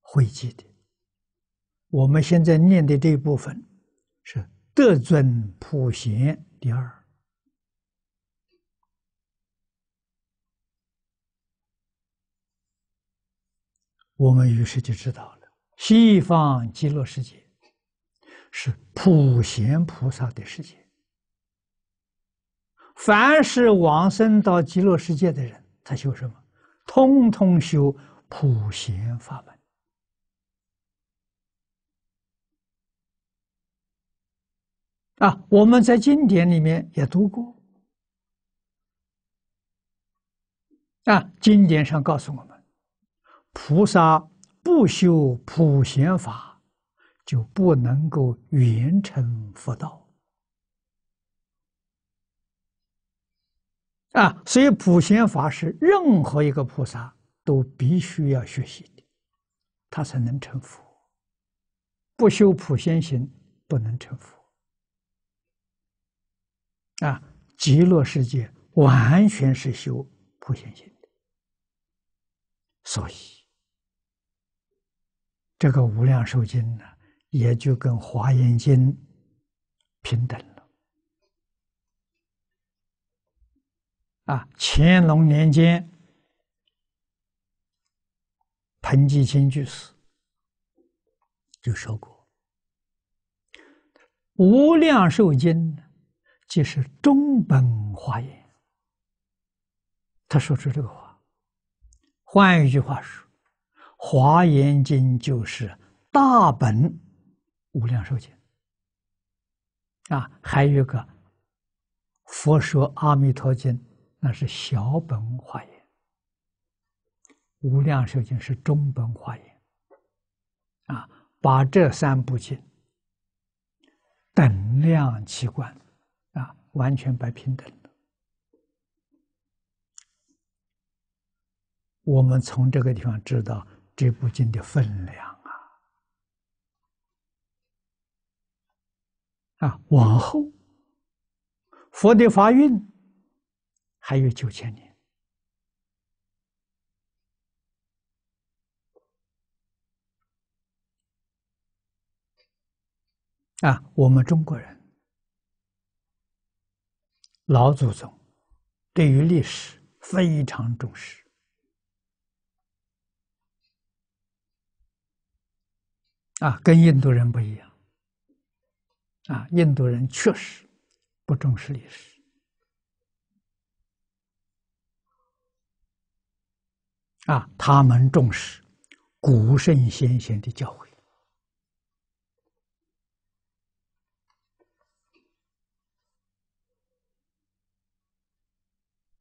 会记的，我们现在念的这一部分是《德尊普贤》第二，我们于是就知道了西方极乐世界。是普贤菩萨的世界。凡是往生到极乐世界的人，他修什么？通通修普贤法门。啊，我们在经典里面也读过。啊，经典上告诉我们，菩萨不修普贤法。就不能够圆成佛道啊！所以普贤法是任何一个菩萨都必须要学习的，他才能成佛。不修普贤行，不能成佛啊！极乐世界完全是修普贤行的，所以这个无量寿经呢。也就跟《华严经》平等了。啊，乾隆年间，彭继清居士就说过：“无量寿经即是中本华严。”他说出这个话，换一句话说，《华严经》就是大本。无量寿经啊，还有个佛说阿弥陀经，那是小本化也。无量寿经是中本化也。啊，把这三部经等量齐观，啊，完全摆平等。我们从这个地方知道这部经的分量。啊，往后佛的法运还有九千年。啊，我们中国人老祖宗对于历史非常重视啊，跟印度人不一样。啊，印度人确实不重视历史。啊，他们重视古圣先贤的教诲。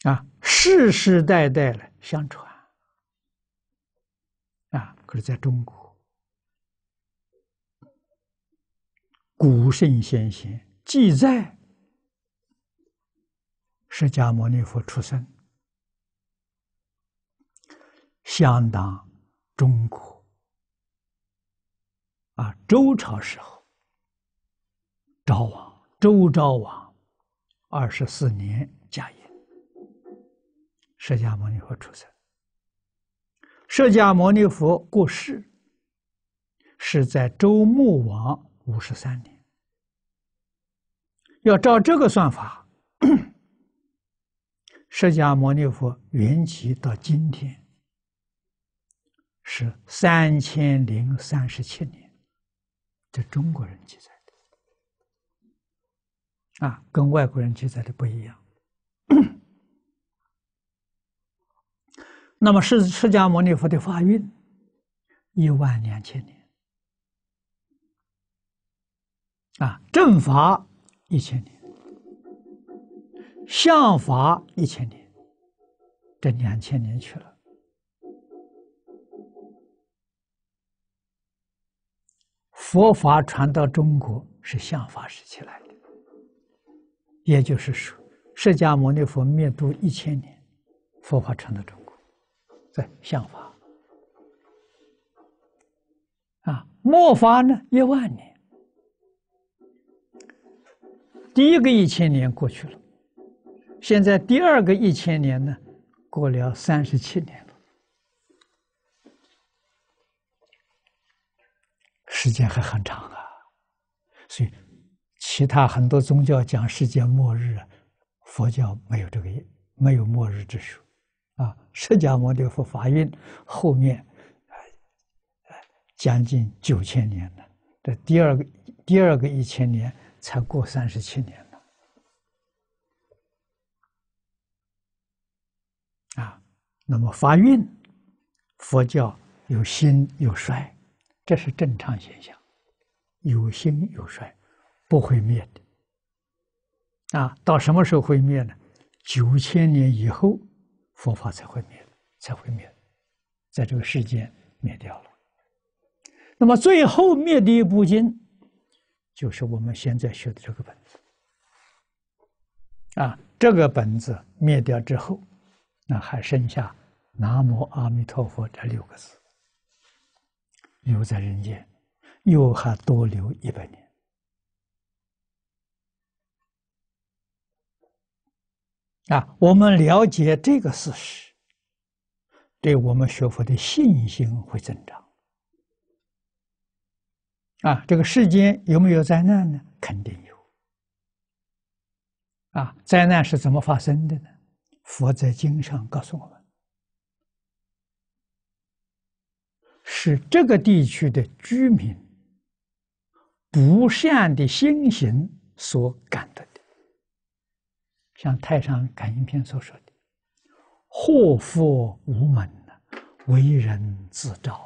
啊，世世代代的相传。啊，可是在中国。古圣先贤记载，释迦牟尼佛出生相当中国啊，周朝时候，昭王周昭王二十四年甲寅，释迦牟尼佛出生。释迦牟尼佛过世是在周穆王。五十三年，要照这个算法，(clears throat) 释迦牟尼佛缘起到今天是三千零三十七年，这中国人记载的啊，跟外国人记载的不一样。(clears throat) 那么释释迦牟尼佛的发运一万两千年。啊，正法一千年，相法一千年，这两千年去了。佛法传到中国是相法时期来的，也就是说，释迦牟尼佛灭度一千年，佛法传到中国，在相法。啊，末法呢，一万年。第一个一千年过去了，现在第二个一千年呢，过了三十七年了，时间还很长啊。所以，其他很多宗教讲世界末日啊，佛教没有这个没有末日之说啊。释迦牟尼佛法运后面，将近九千年了。这第二个第二个一千年。才过三十七年了，啊，那么发运，佛教有兴有衰，这是正常现象，有兴有衰，不会灭的。啊，到什么时候会灭呢？九千年以后，佛法才会灭，才会灭，在这个世界灭掉了。那么最后灭的不经就是我们现在学的这个本子啊，这个本子灭掉之后，那还剩下“南无阿弥陀佛”这六个字，留在人间，又还多留一百年。啊，我们了解这个事实，对我们学佛的信心会增长。啊，这个世间有没有灾难呢？肯定有。啊，灾难是怎么发生的呢？佛在经上告诉我们，是这个地区的居民不善的心行所感得的。像《太上感应篇》所说的：“祸福无门，呐，为人自招。”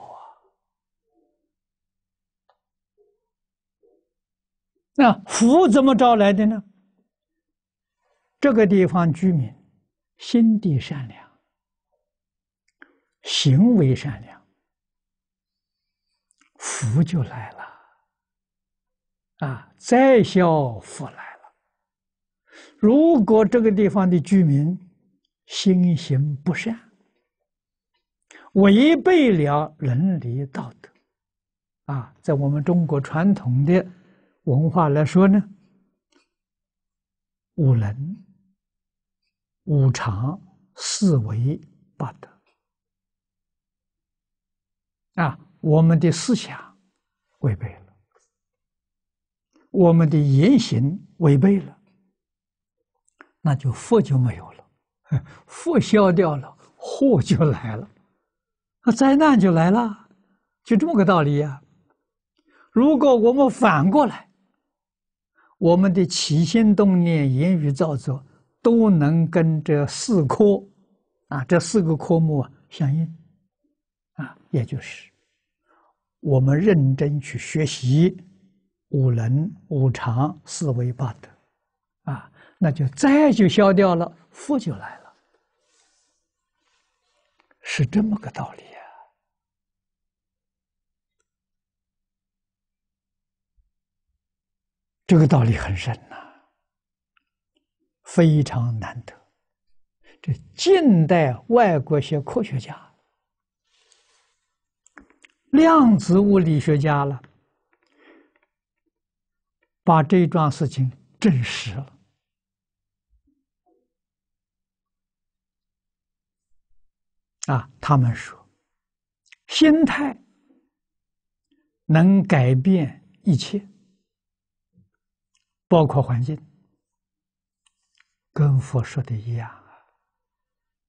那福怎么招来的呢？这个地方居民心地善良，行为善良，福就来了。啊，再孝福来了。如果这个地方的居民心行不善，违背了伦理道德，啊，在我们中国传统的。文化来说呢，五能、五常、四维、八德啊，我们的思想违背了，我们的言行违背了，那就佛就没有了，(laughs) 佛消掉了，祸就来了，灾难就来了，就这么个道理呀。如果我们反过来。我们的起心动念、言语造作，都能跟这四科，啊，这四个科目啊相应，啊，也就是我们认真去学习五能、五常、四维八德，啊，那就再就消掉了，福就来了，是这么个道理。这个道理很深呐，非常难得。这近代外国些科学家、量子物理学家了，把这一桩事情证实了。啊，他们说，心态能改变一切。包括环境，跟佛说的一样啊。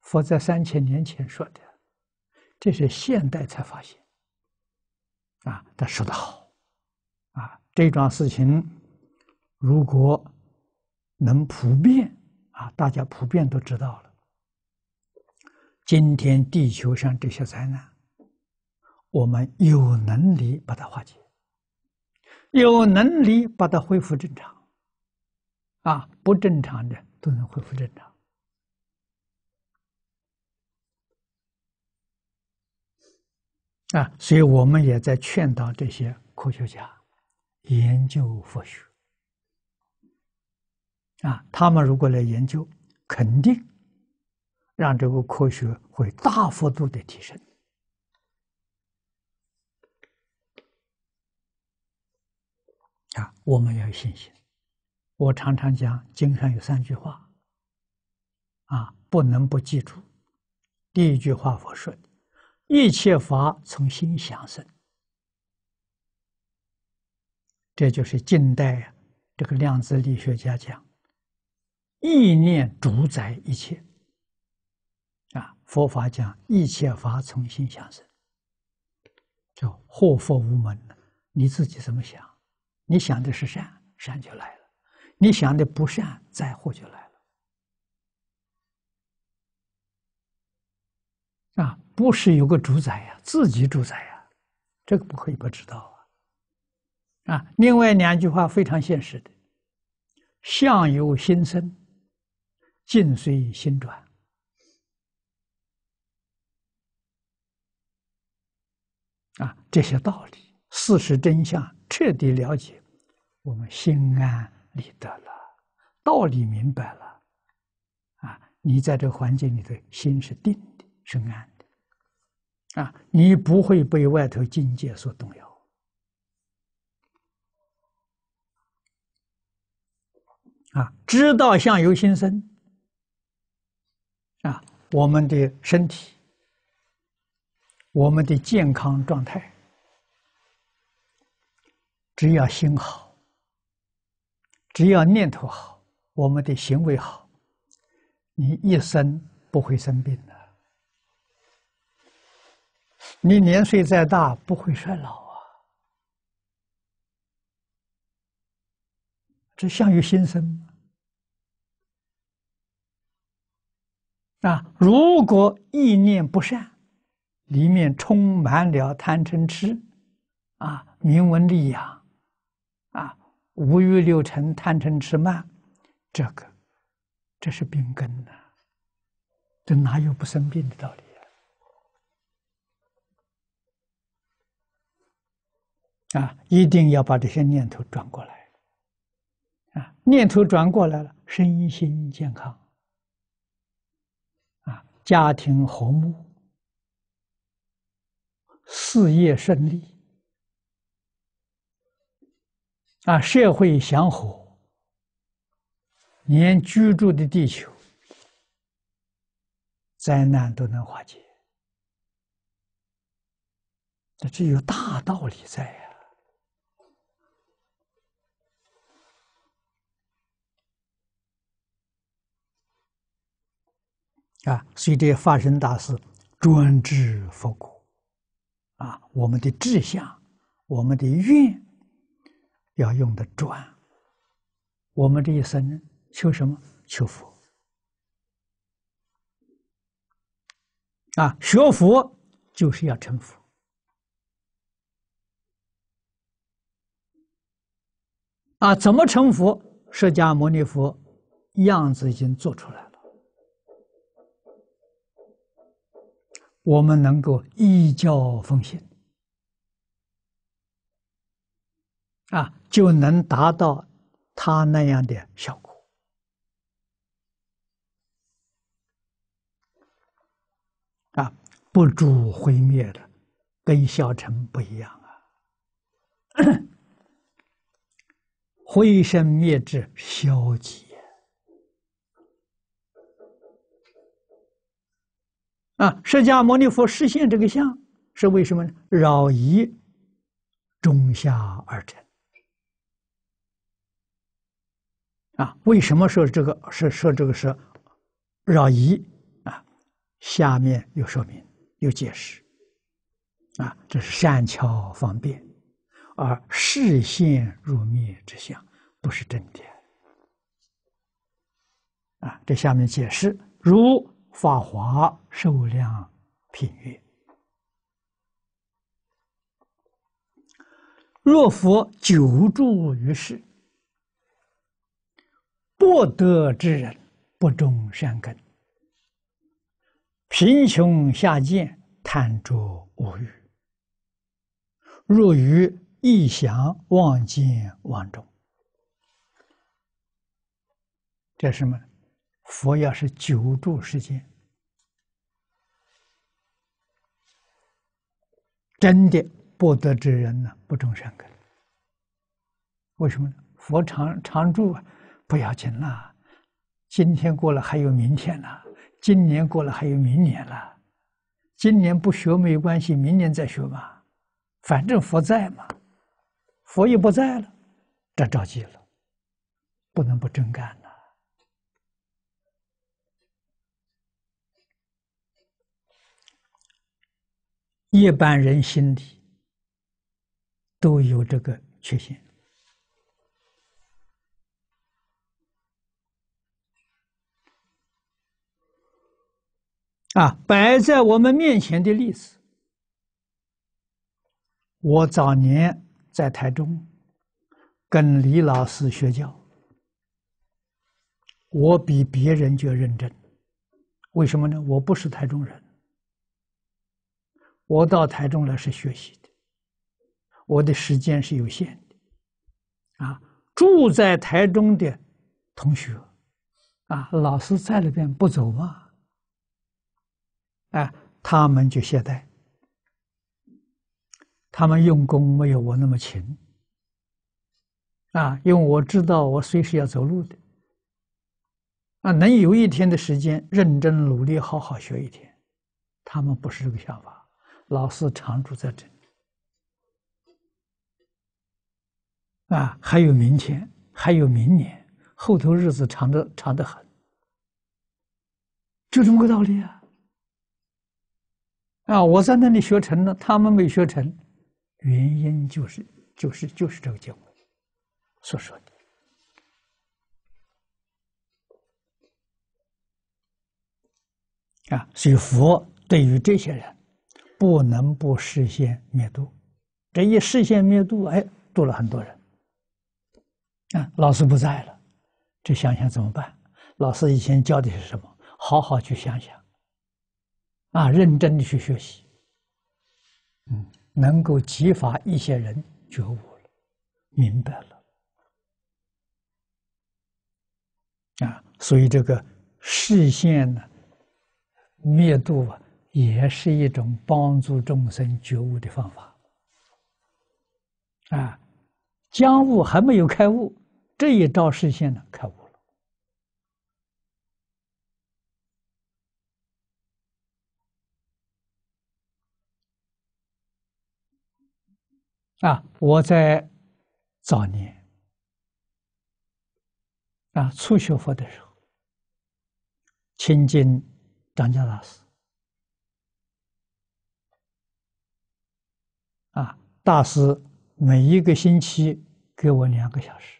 佛在三千年前说的，这是现代才发现。啊，他说的好，啊，这桩事情如果能普遍啊，大家普遍都知道了。今天地球上这些灾难，我们有能力把它化解，有能力把它恢复正常。啊，不正常的都能恢复正常啊！所以，我们也在劝导这些科学家研究佛学啊。他们如果来研究，肯定让这个科学会大幅度的提升啊！我们要有信心。我常常讲，经上有三句话，啊，不能不记住。第一句话，佛说的：“一切法从心想生。”这就是近代这个量子力学家讲，意念主宰一切。啊，佛法讲“一切法从心想生”，叫祸福无门你自己怎么想？你想的是善，善就来。你想的不善，灾祸就来了。啊，不是有个主宰呀，自己主宰呀，这个不可以不知道啊。啊，另外两句话非常现实的：相由心生，境随心转。啊，这些道理、事实真相彻底了解，我们心安。你得了道理明白了，啊，你在这个环境里头，心是定的，是安的，啊，你不会被外头境界所动摇，啊，知道相由心生，啊，我们的身体，我们的健康状态，只要心好。只要念头好，我们的行为好，你一生不会生病的。你年岁再大，不会衰老啊。这相由心生。啊，如果意念不善，里面充满了贪嗔痴，啊，名闻利养。五欲六尘贪嗔痴慢，这个，这是病根呐！这哪有不生病的道理啊？啊，一定要把这些念头转过来。啊，念头转过来了，身心健康，啊，家庭和睦，事业顺利。啊，社会祥和，连居住的地球灾难都能化解，这有大道理在呀！啊，随着发生大事，专治佛果，啊，我们的志向，我们的愿。要用的转，我们这一生求什么？求佛啊！学佛就是要成佛啊！怎么成佛？释迦牟尼佛样子已经做出来了，我们能够依教奉行。啊，就能达到他那样的效果。啊，不住毁灭的，跟消沉不一样啊！毁 (coughs) 身灭之消极。啊，释迦牟尼佛实现这个相是为什么呢？扰仪中下而成。啊，为什么说这个？是说这个是扰疑啊？下面有说明，有解释啊。这是善巧方便，而视线入灭之相不是真的啊。这下面解释，如法华受量品曰：若佛久住于世。不得之人，不种善根；贫穷下贱，贪着无欲；入于臆想，忘尽妄中。这是什么？佛要是久住世间，真的不得之人呢？不种善根，为什么呢？佛常常住啊。不要紧啦，今天过了还有明天啦，今年过了还有明年啦，今年不学没有关系，明年再学嘛，反正佛在嘛，佛也不在了，这着急了，不能不真干呐。一般人心里都有这个缺陷。啊，摆在我们面前的历史。我早年在台中跟李老师学教，我比别人就认真。为什么呢？我不是台中人，我到台中来是学习的，我的时间是有限的。啊，住在台中的同学，啊，老师在那边不走吗？啊，他们就懈怠，他们用功没有我那么勤啊。因为我知道我随时要走路的啊，能有一天的时间认真努力好好学一天，他们不是这个想法。老师常住在这里啊，还有明天，还有明年，后头日子长的长得很，就这么个道理啊。啊，我在那里学成了，他们没学成，原因就是就是就是这个结果所说的。啊，所以佛对于这些人不能不实现灭度，这一实现灭度，哎，度了很多人。啊，老师不在了，这想想怎么办？老师以前教的是什么？好好去想想。啊，认真的去学习，嗯，能够激发一些人觉悟了，明白了，啊，所以这个视线呢，灭度啊，也是一种帮助众生觉悟的方法。啊，将悟还没有开悟，这一招视线呢，开悟。啊，我在早年啊初学佛的时候，亲近张家大师。啊，大师每一个星期给我两个小时。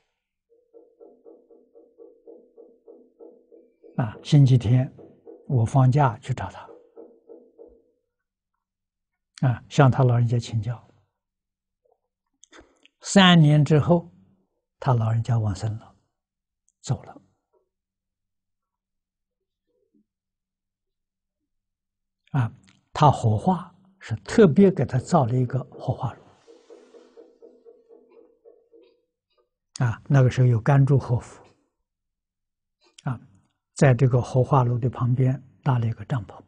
啊，星期天我放假去找他，啊，向他老人家请教。三年之后，他老人家往生了，走了。啊，他火化是特别给他造了一个火化炉。啊，那个时候有甘珠和府。啊，在这个火化炉的旁边搭了一个帐篷。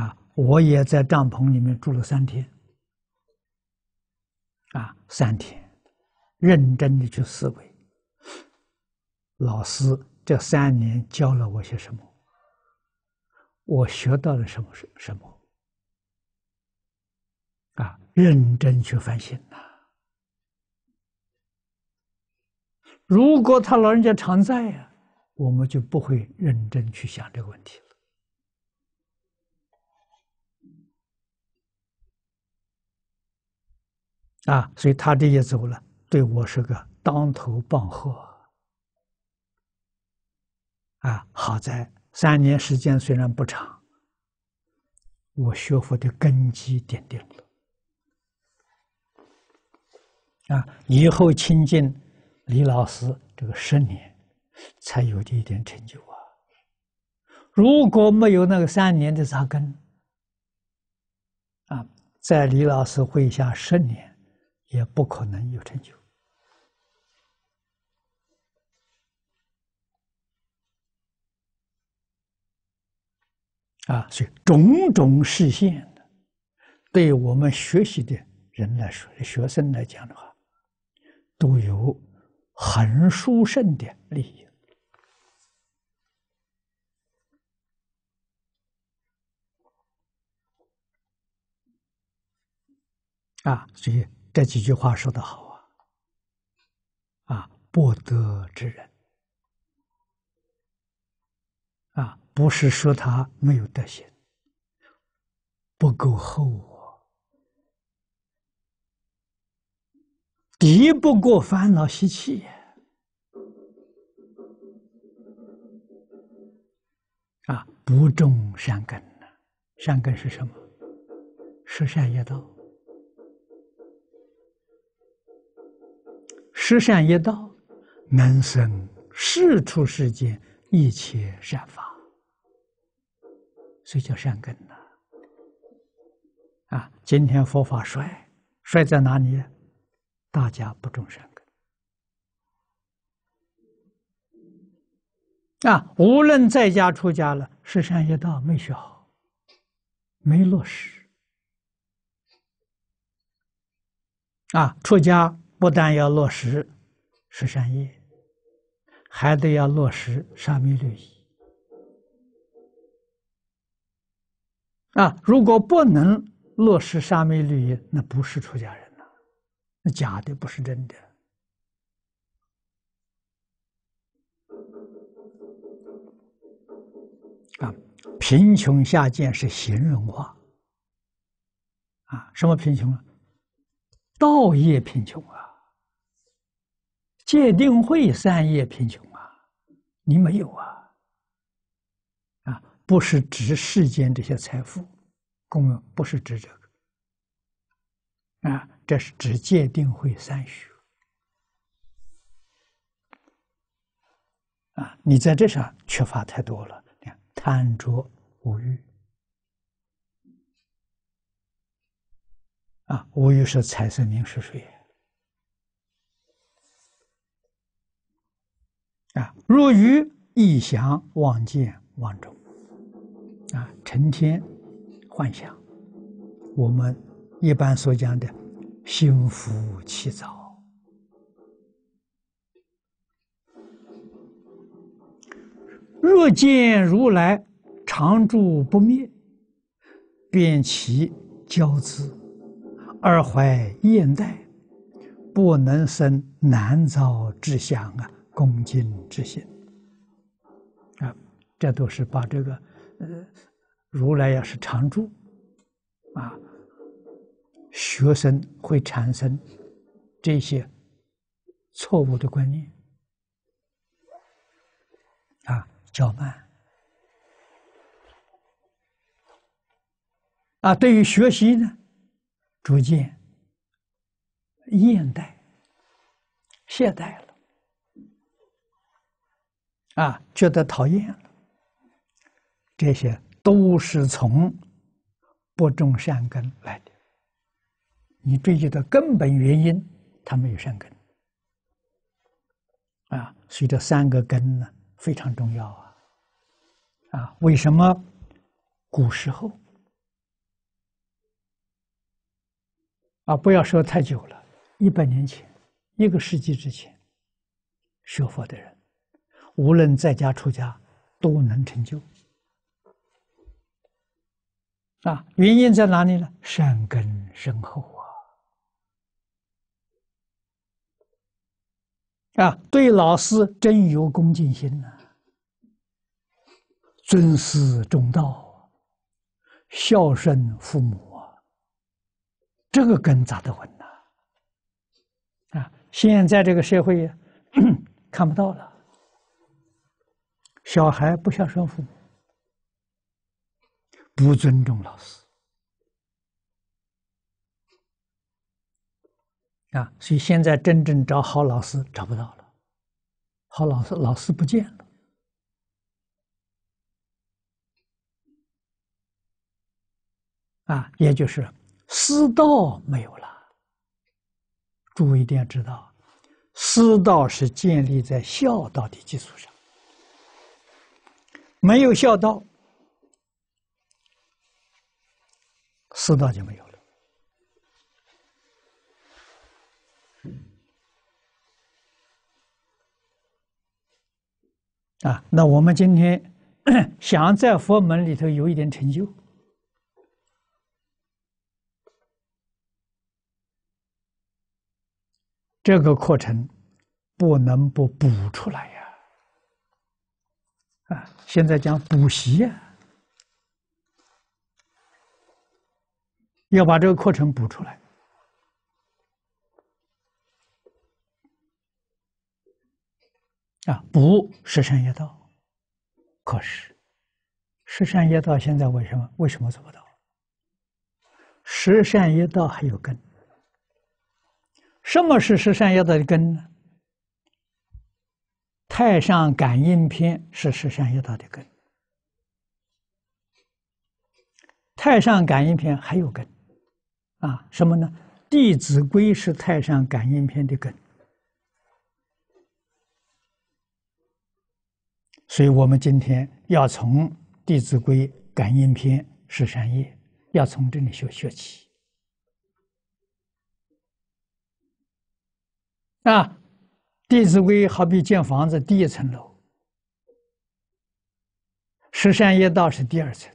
啊，我也在帐篷里面住了三天。啊，三天，认真的去思维。老师这三年教了我些什么？我学到了什么什什么？啊，认真去反省呐。如果他老人家常在呀，我们就不会认真去想这个问题了。啊，所以他这一走了，对我是个当头棒喝。啊，好在三年时间虽然不长，我学佛的根基奠定了。啊，以后亲近李老师这个十年，才有这一点成就啊。如果没有那个三年的扎根，啊，在李老师麾下十年。也不可能有成就啊！所以种种实现的，对我们学习的人来说，学生来讲的话，都有很殊胜的利益啊！所以。这几句话说的好啊！啊，不得之人，啊，不是说他没有德行，不够厚啊，敌不过烦恼习气，啊，不种善根呐，善根是什么？十善业道。十善一道，能生世出世间一切善法，所以叫善根呐。啊，今天佛法衰，衰在哪里？大家不种善根。啊，无论在家出家了，十善一道没学好，没落实。啊，出家。不但要落实十三业，还得要落实沙弥律仪啊！如果不能落实沙弥律仪，那不是出家人了，那假的不是真的啊！贫穷下贱是形容话啊！什么贫穷啊？道业贫穷啊！界定会三业贫穷啊，你没有啊，啊，不是指世间这些财富，供养不是指这个，啊，这是指界定会三学，啊，你在这上缺乏太多了，你看贪着无欲，啊，无欲是财色名食睡。啊！若于意想妄见妄中，啊，成天幻想，我们一般所讲的，心浮气躁。若见如来常住不灭，便其交之，而怀厌怠，不能生难遭之想啊！恭敬之心啊，这都是把这个呃，如来要是常住啊，学生会产生这些错误的观念啊，较慢啊，对于学习呢，逐渐厌怠、懈怠了。啊，觉得讨厌了，这些都是从不种善根来的。你追究的根本原因，他没有善根。啊，所以这三个根呢，非常重要啊。啊，为什么古时候啊，不要说太久了，一百年前，一个世纪之前，学佛的人。无论在家出家，都能成就啊！原因在哪里呢？善根深厚啊！啊，对老师真有恭敬心呐，尊师重道，孝顺父母啊！这个根扎得稳呐。啊，现在这个社会 (coughs) 看不到了。小孩不孝顺父母，不尊重老师啊！所以现在真正找好老师找不到了，好老师老师不见了啊！也就是师道没有了。诸位一定要知道，师道是建立在孝道的基础上。没有孝道，师道就没有了。啊，那我们今天 (clears throat) 想在佛门里头有一点成就，这个课程不能不补出来。啊！现在讲补习呀，要把这个课程补出来啊！补十善业道，可是十善业道现在为什么为什么做不到？十善一道还有根，什么是十善业道的根呢？《太上感应篇》是十善业道的根，《太上感应篇》还有根，啊，什么呢？《弟子规》是《太上感应篇》的根，所以我们今天要从《弟子规》《感应篇》十善业要从这里学学起啊。《弟子规》好比建房子第一层楼，《十善业道》是第二层，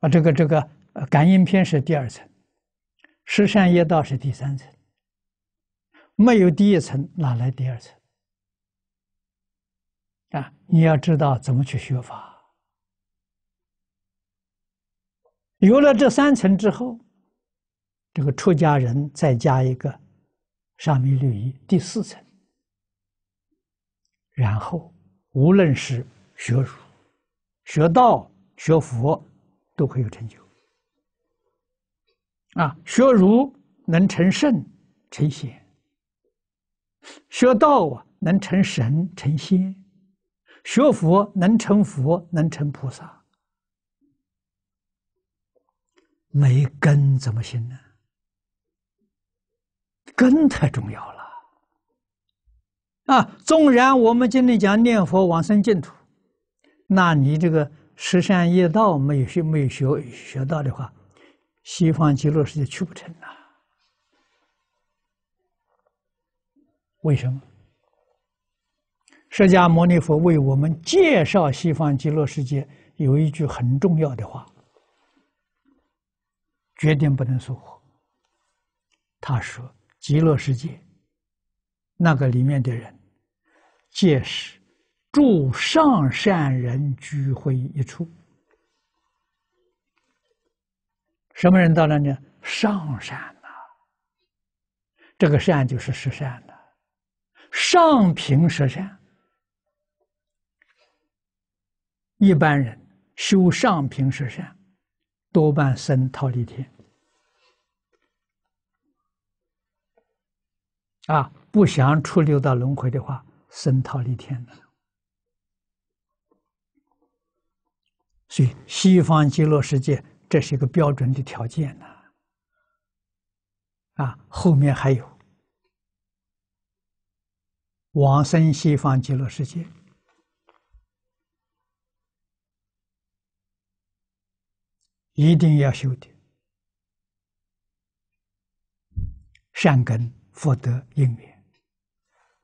啊，这个这个，感应篇是第二层，《十善业道》是第三层。没有第一层，哪来第二层？啊，你要知道怎么去学法。有了这三层之后，这个出家人再加一个。上面六一第四层，然后无论是学儒、学道、学佛，都会有成就。啊，学儒能成圣成贤，学道啊能成神成仙，学佛能成佛能成菩萨，没根怎么行呢？根太重要了啊！纵然我们今天讲念佛往生净土，那你这个十善业道没有学、没有学学到的话，西方极乐世界去不成啊！为什么？释迦牟尼佛为我们介绍西方极乐世界有一句很重要的话，决定不能疏忽。他说。极乐世界，那个里面的人，皆是住上善人居会一处。什么人到那呢？上善呐。这个善就是十善的，上平十善。一般人修上平十善，多半升桃李天。啊，不想出六道轮回的话，声逃离天了。所以西方极乐世界，这是一个标准的条件呢。啊，后面还有往生西方极乐世界，一定要修的善根。福德因缘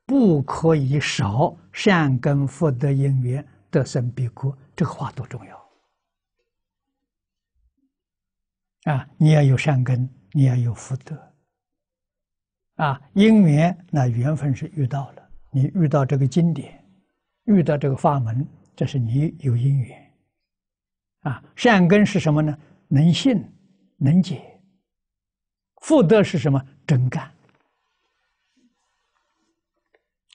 不可以少，善根福德因缘得生彼国，这个话多重要啊！你要有善根，你要有福德啊！因缘那缘分是遇到了，你遇到这个经典，遇到这个法门，这是你有因缘啊！善根是什么呢？能信，能解；福德是什么？真干。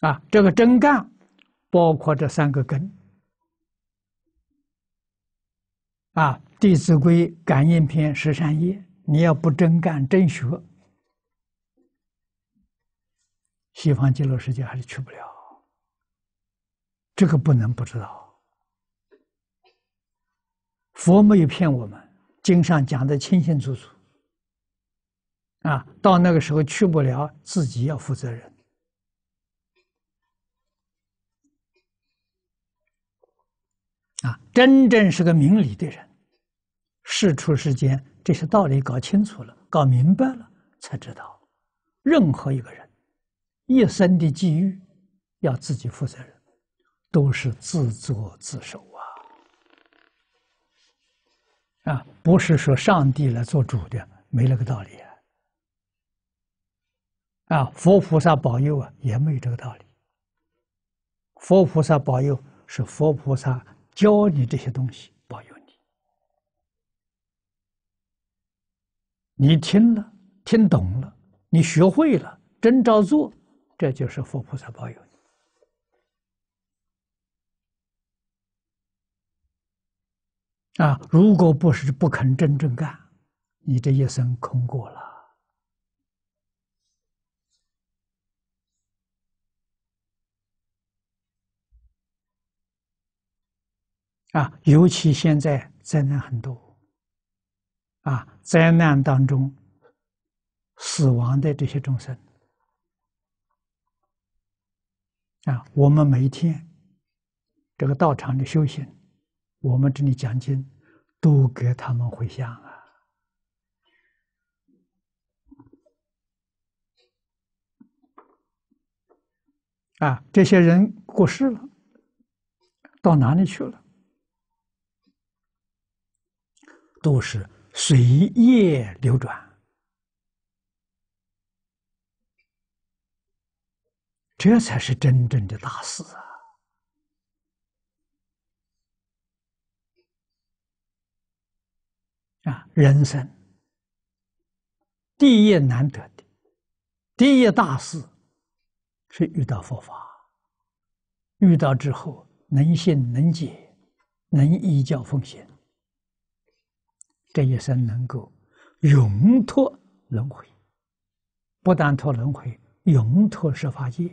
啊，这个真干包括这三个根。啊，《弟子规》感应篇十三页，你要不真干真学，西方极乐世界还是去不了。这个不能不知道，佛没有骗我们，经上讲的清清楚楚。啊，到那个时候去不了，自己要负责任。啊，真正是个明理的人，事出世间，这些道理搞清楚了、搞明白了，才知道，任何一个人一生的际遇，要自己负责任，都是自作自受啊！啊，不是说上帝来做主的，没那个道理啊！啊，佛菩萨保佑啊，也没有这个道理。佛菩萨保佑是佛菩萨。教你这些东西，保佑你。你听了，听懂了，你学会了，真照做，这就是佛菩萨保佑你。啊，如果不是不肯真正干，你这一生空过了。啊，尤其现在灾难很多，啊，灾难当中死亡的这些众生，啊，我们每一天这个道场的修行，我们这里讲经，都给他们回向啊。啊，这些人过世了，到哪里去了？都是随业流转，这才是真正的大事啊！啊，人生第一难得的、第一大事是遇到佛法，遇到之后能信能解，能依教奉行。这一生能够永脱轮回，不但脱轮回，永脱十法界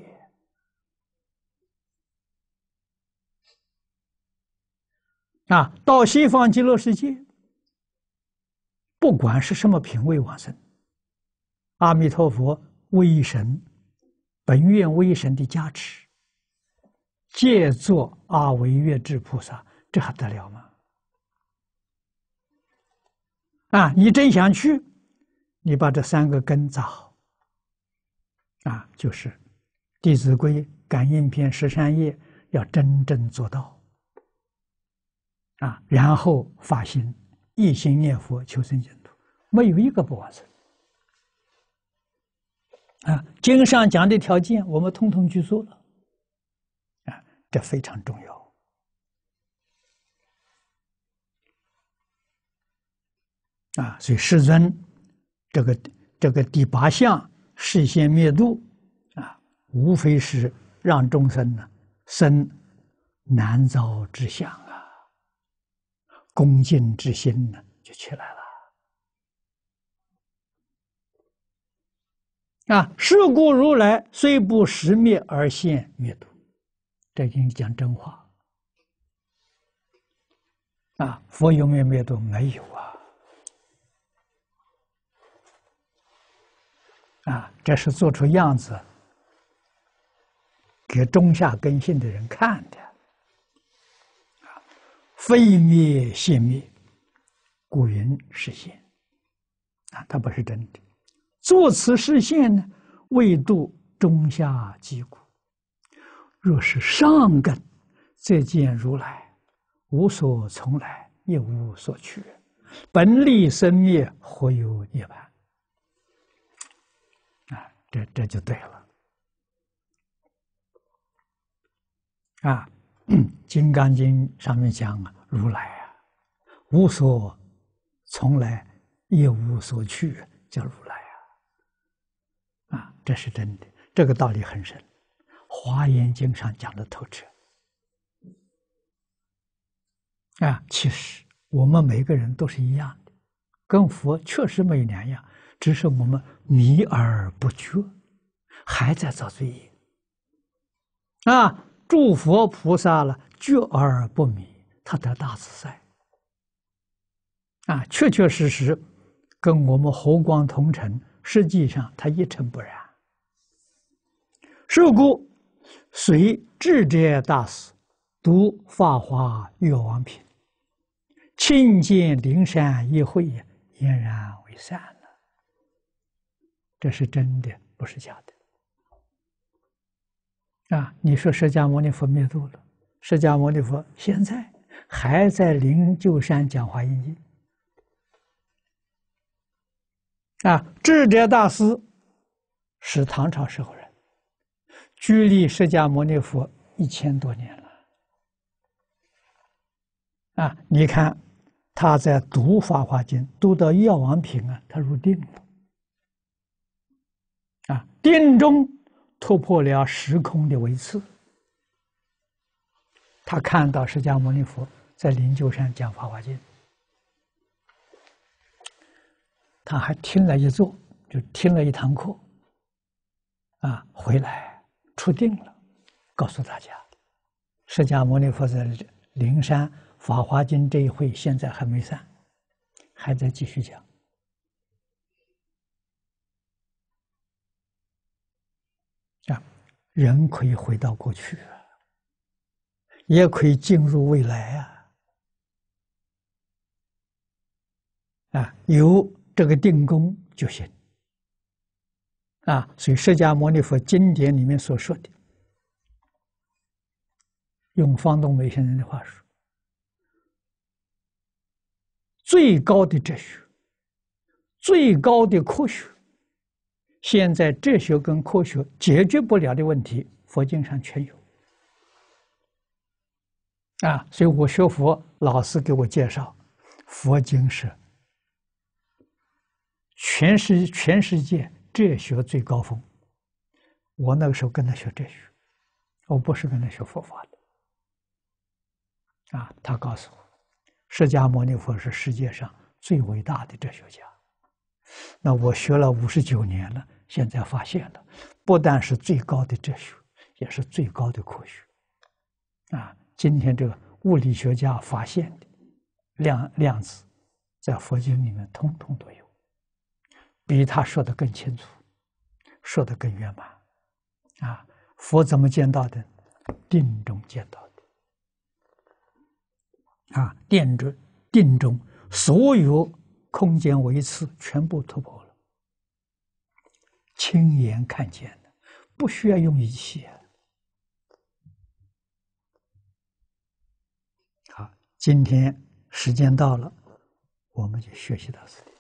啊！到西方极乐世界，不管是什么品位往生，阿弥陀佛威神、本愿威神的加持，借坐阿维越智菩萨，这还得了吗？啊，你真想去，你把这三个根扎，啊，就是《弟子规》感应篇十三页，要真正做到，啊，然后发心一心念佛求生净土，没有一个不完成。啊，经上讲的条件，我们通通去做了，啊，这非常重要。啊，所以世尊，这个这个第八相事先灭度啊，无非是让众生呢生难遭之相啊，恭敬之心呢就起来了啊。是故如来虽不实灭而现灭度，这跟你讲真话啊。佛有没有灭度？没有啊。啊，这是做出样子，给中下根性的人看的。啊，非灭现灭，古人是现，啊，它不是真的。作此示现呢，为度中下机骨。若是上根，再见如来，无所从来，亦无所去，本立生灭，何有涅盘？这这就对了，啊，《金刚经》上面讲啊，如来啊，无所从来，亦无所去，叫如来啊，啊，这是真的，这个道理很深，《华严经》上讲的透彻，啊，其实我们每个人都是一样的，跟佛确实没有两样。只是我们迷而不觉，还在造罪业啊！诸佛菩萨了，觉而不迷，他得大自在啊！确确实实跟我们和光同尘，实际上他一尘不染。是故，随智者大师，读法华，越王品》，亲见灵山一会，俨然为善。这是真的，不是假的，啊！你说释迦牟尼佛灭度了，释迦牟尼佛现在还在灵鹫山讲华严经，啊！智者大师是唐朝时候人，距离释迦牟尼佛一千多年了，啊！你看他在读法华经，读到药王品啊，他入定了。啊，定中突破了时空的维次，他看到释迦牟尼佛在灵鹫山讲法华经，他还听了一座，就听了一堂课，啊，回来出定了，告诉大家，释迦牟尼佛在灵山法华经这一会现在还没散，还在继续讲。人可以回到过去，也可以进入未来啊！啊，有这个定功就行啊！所以释迦牟尼佛经典里面所说的，用方东美先生的话说，最高的哲学，最高的科学。现在哲学跟科学解决不了的问题，佛经上全有。啊，所以我学佛，老师给我介绍，佛经是，全世全世界哲学最高峰。我那个时候跟他学哲学，我不是跟他学佛法的。啊，他告诉我，释迦牟尼佛是世界上最伟大的哲学家。那我学了五十九年了，现在发现了，不但是最高的哲学，也是最高的科学。啊，今天这个物理学家发现的量量子，在佛经里面通通都有，比他说的更清楚，说的更圆满。啊，佛怎么见到的？定中见到的。啊，定中，定中所有。空间维持次全部突破了，亲眼看见的，不需要用仪器啊。好，今天时间到了，我们就学习到
这里。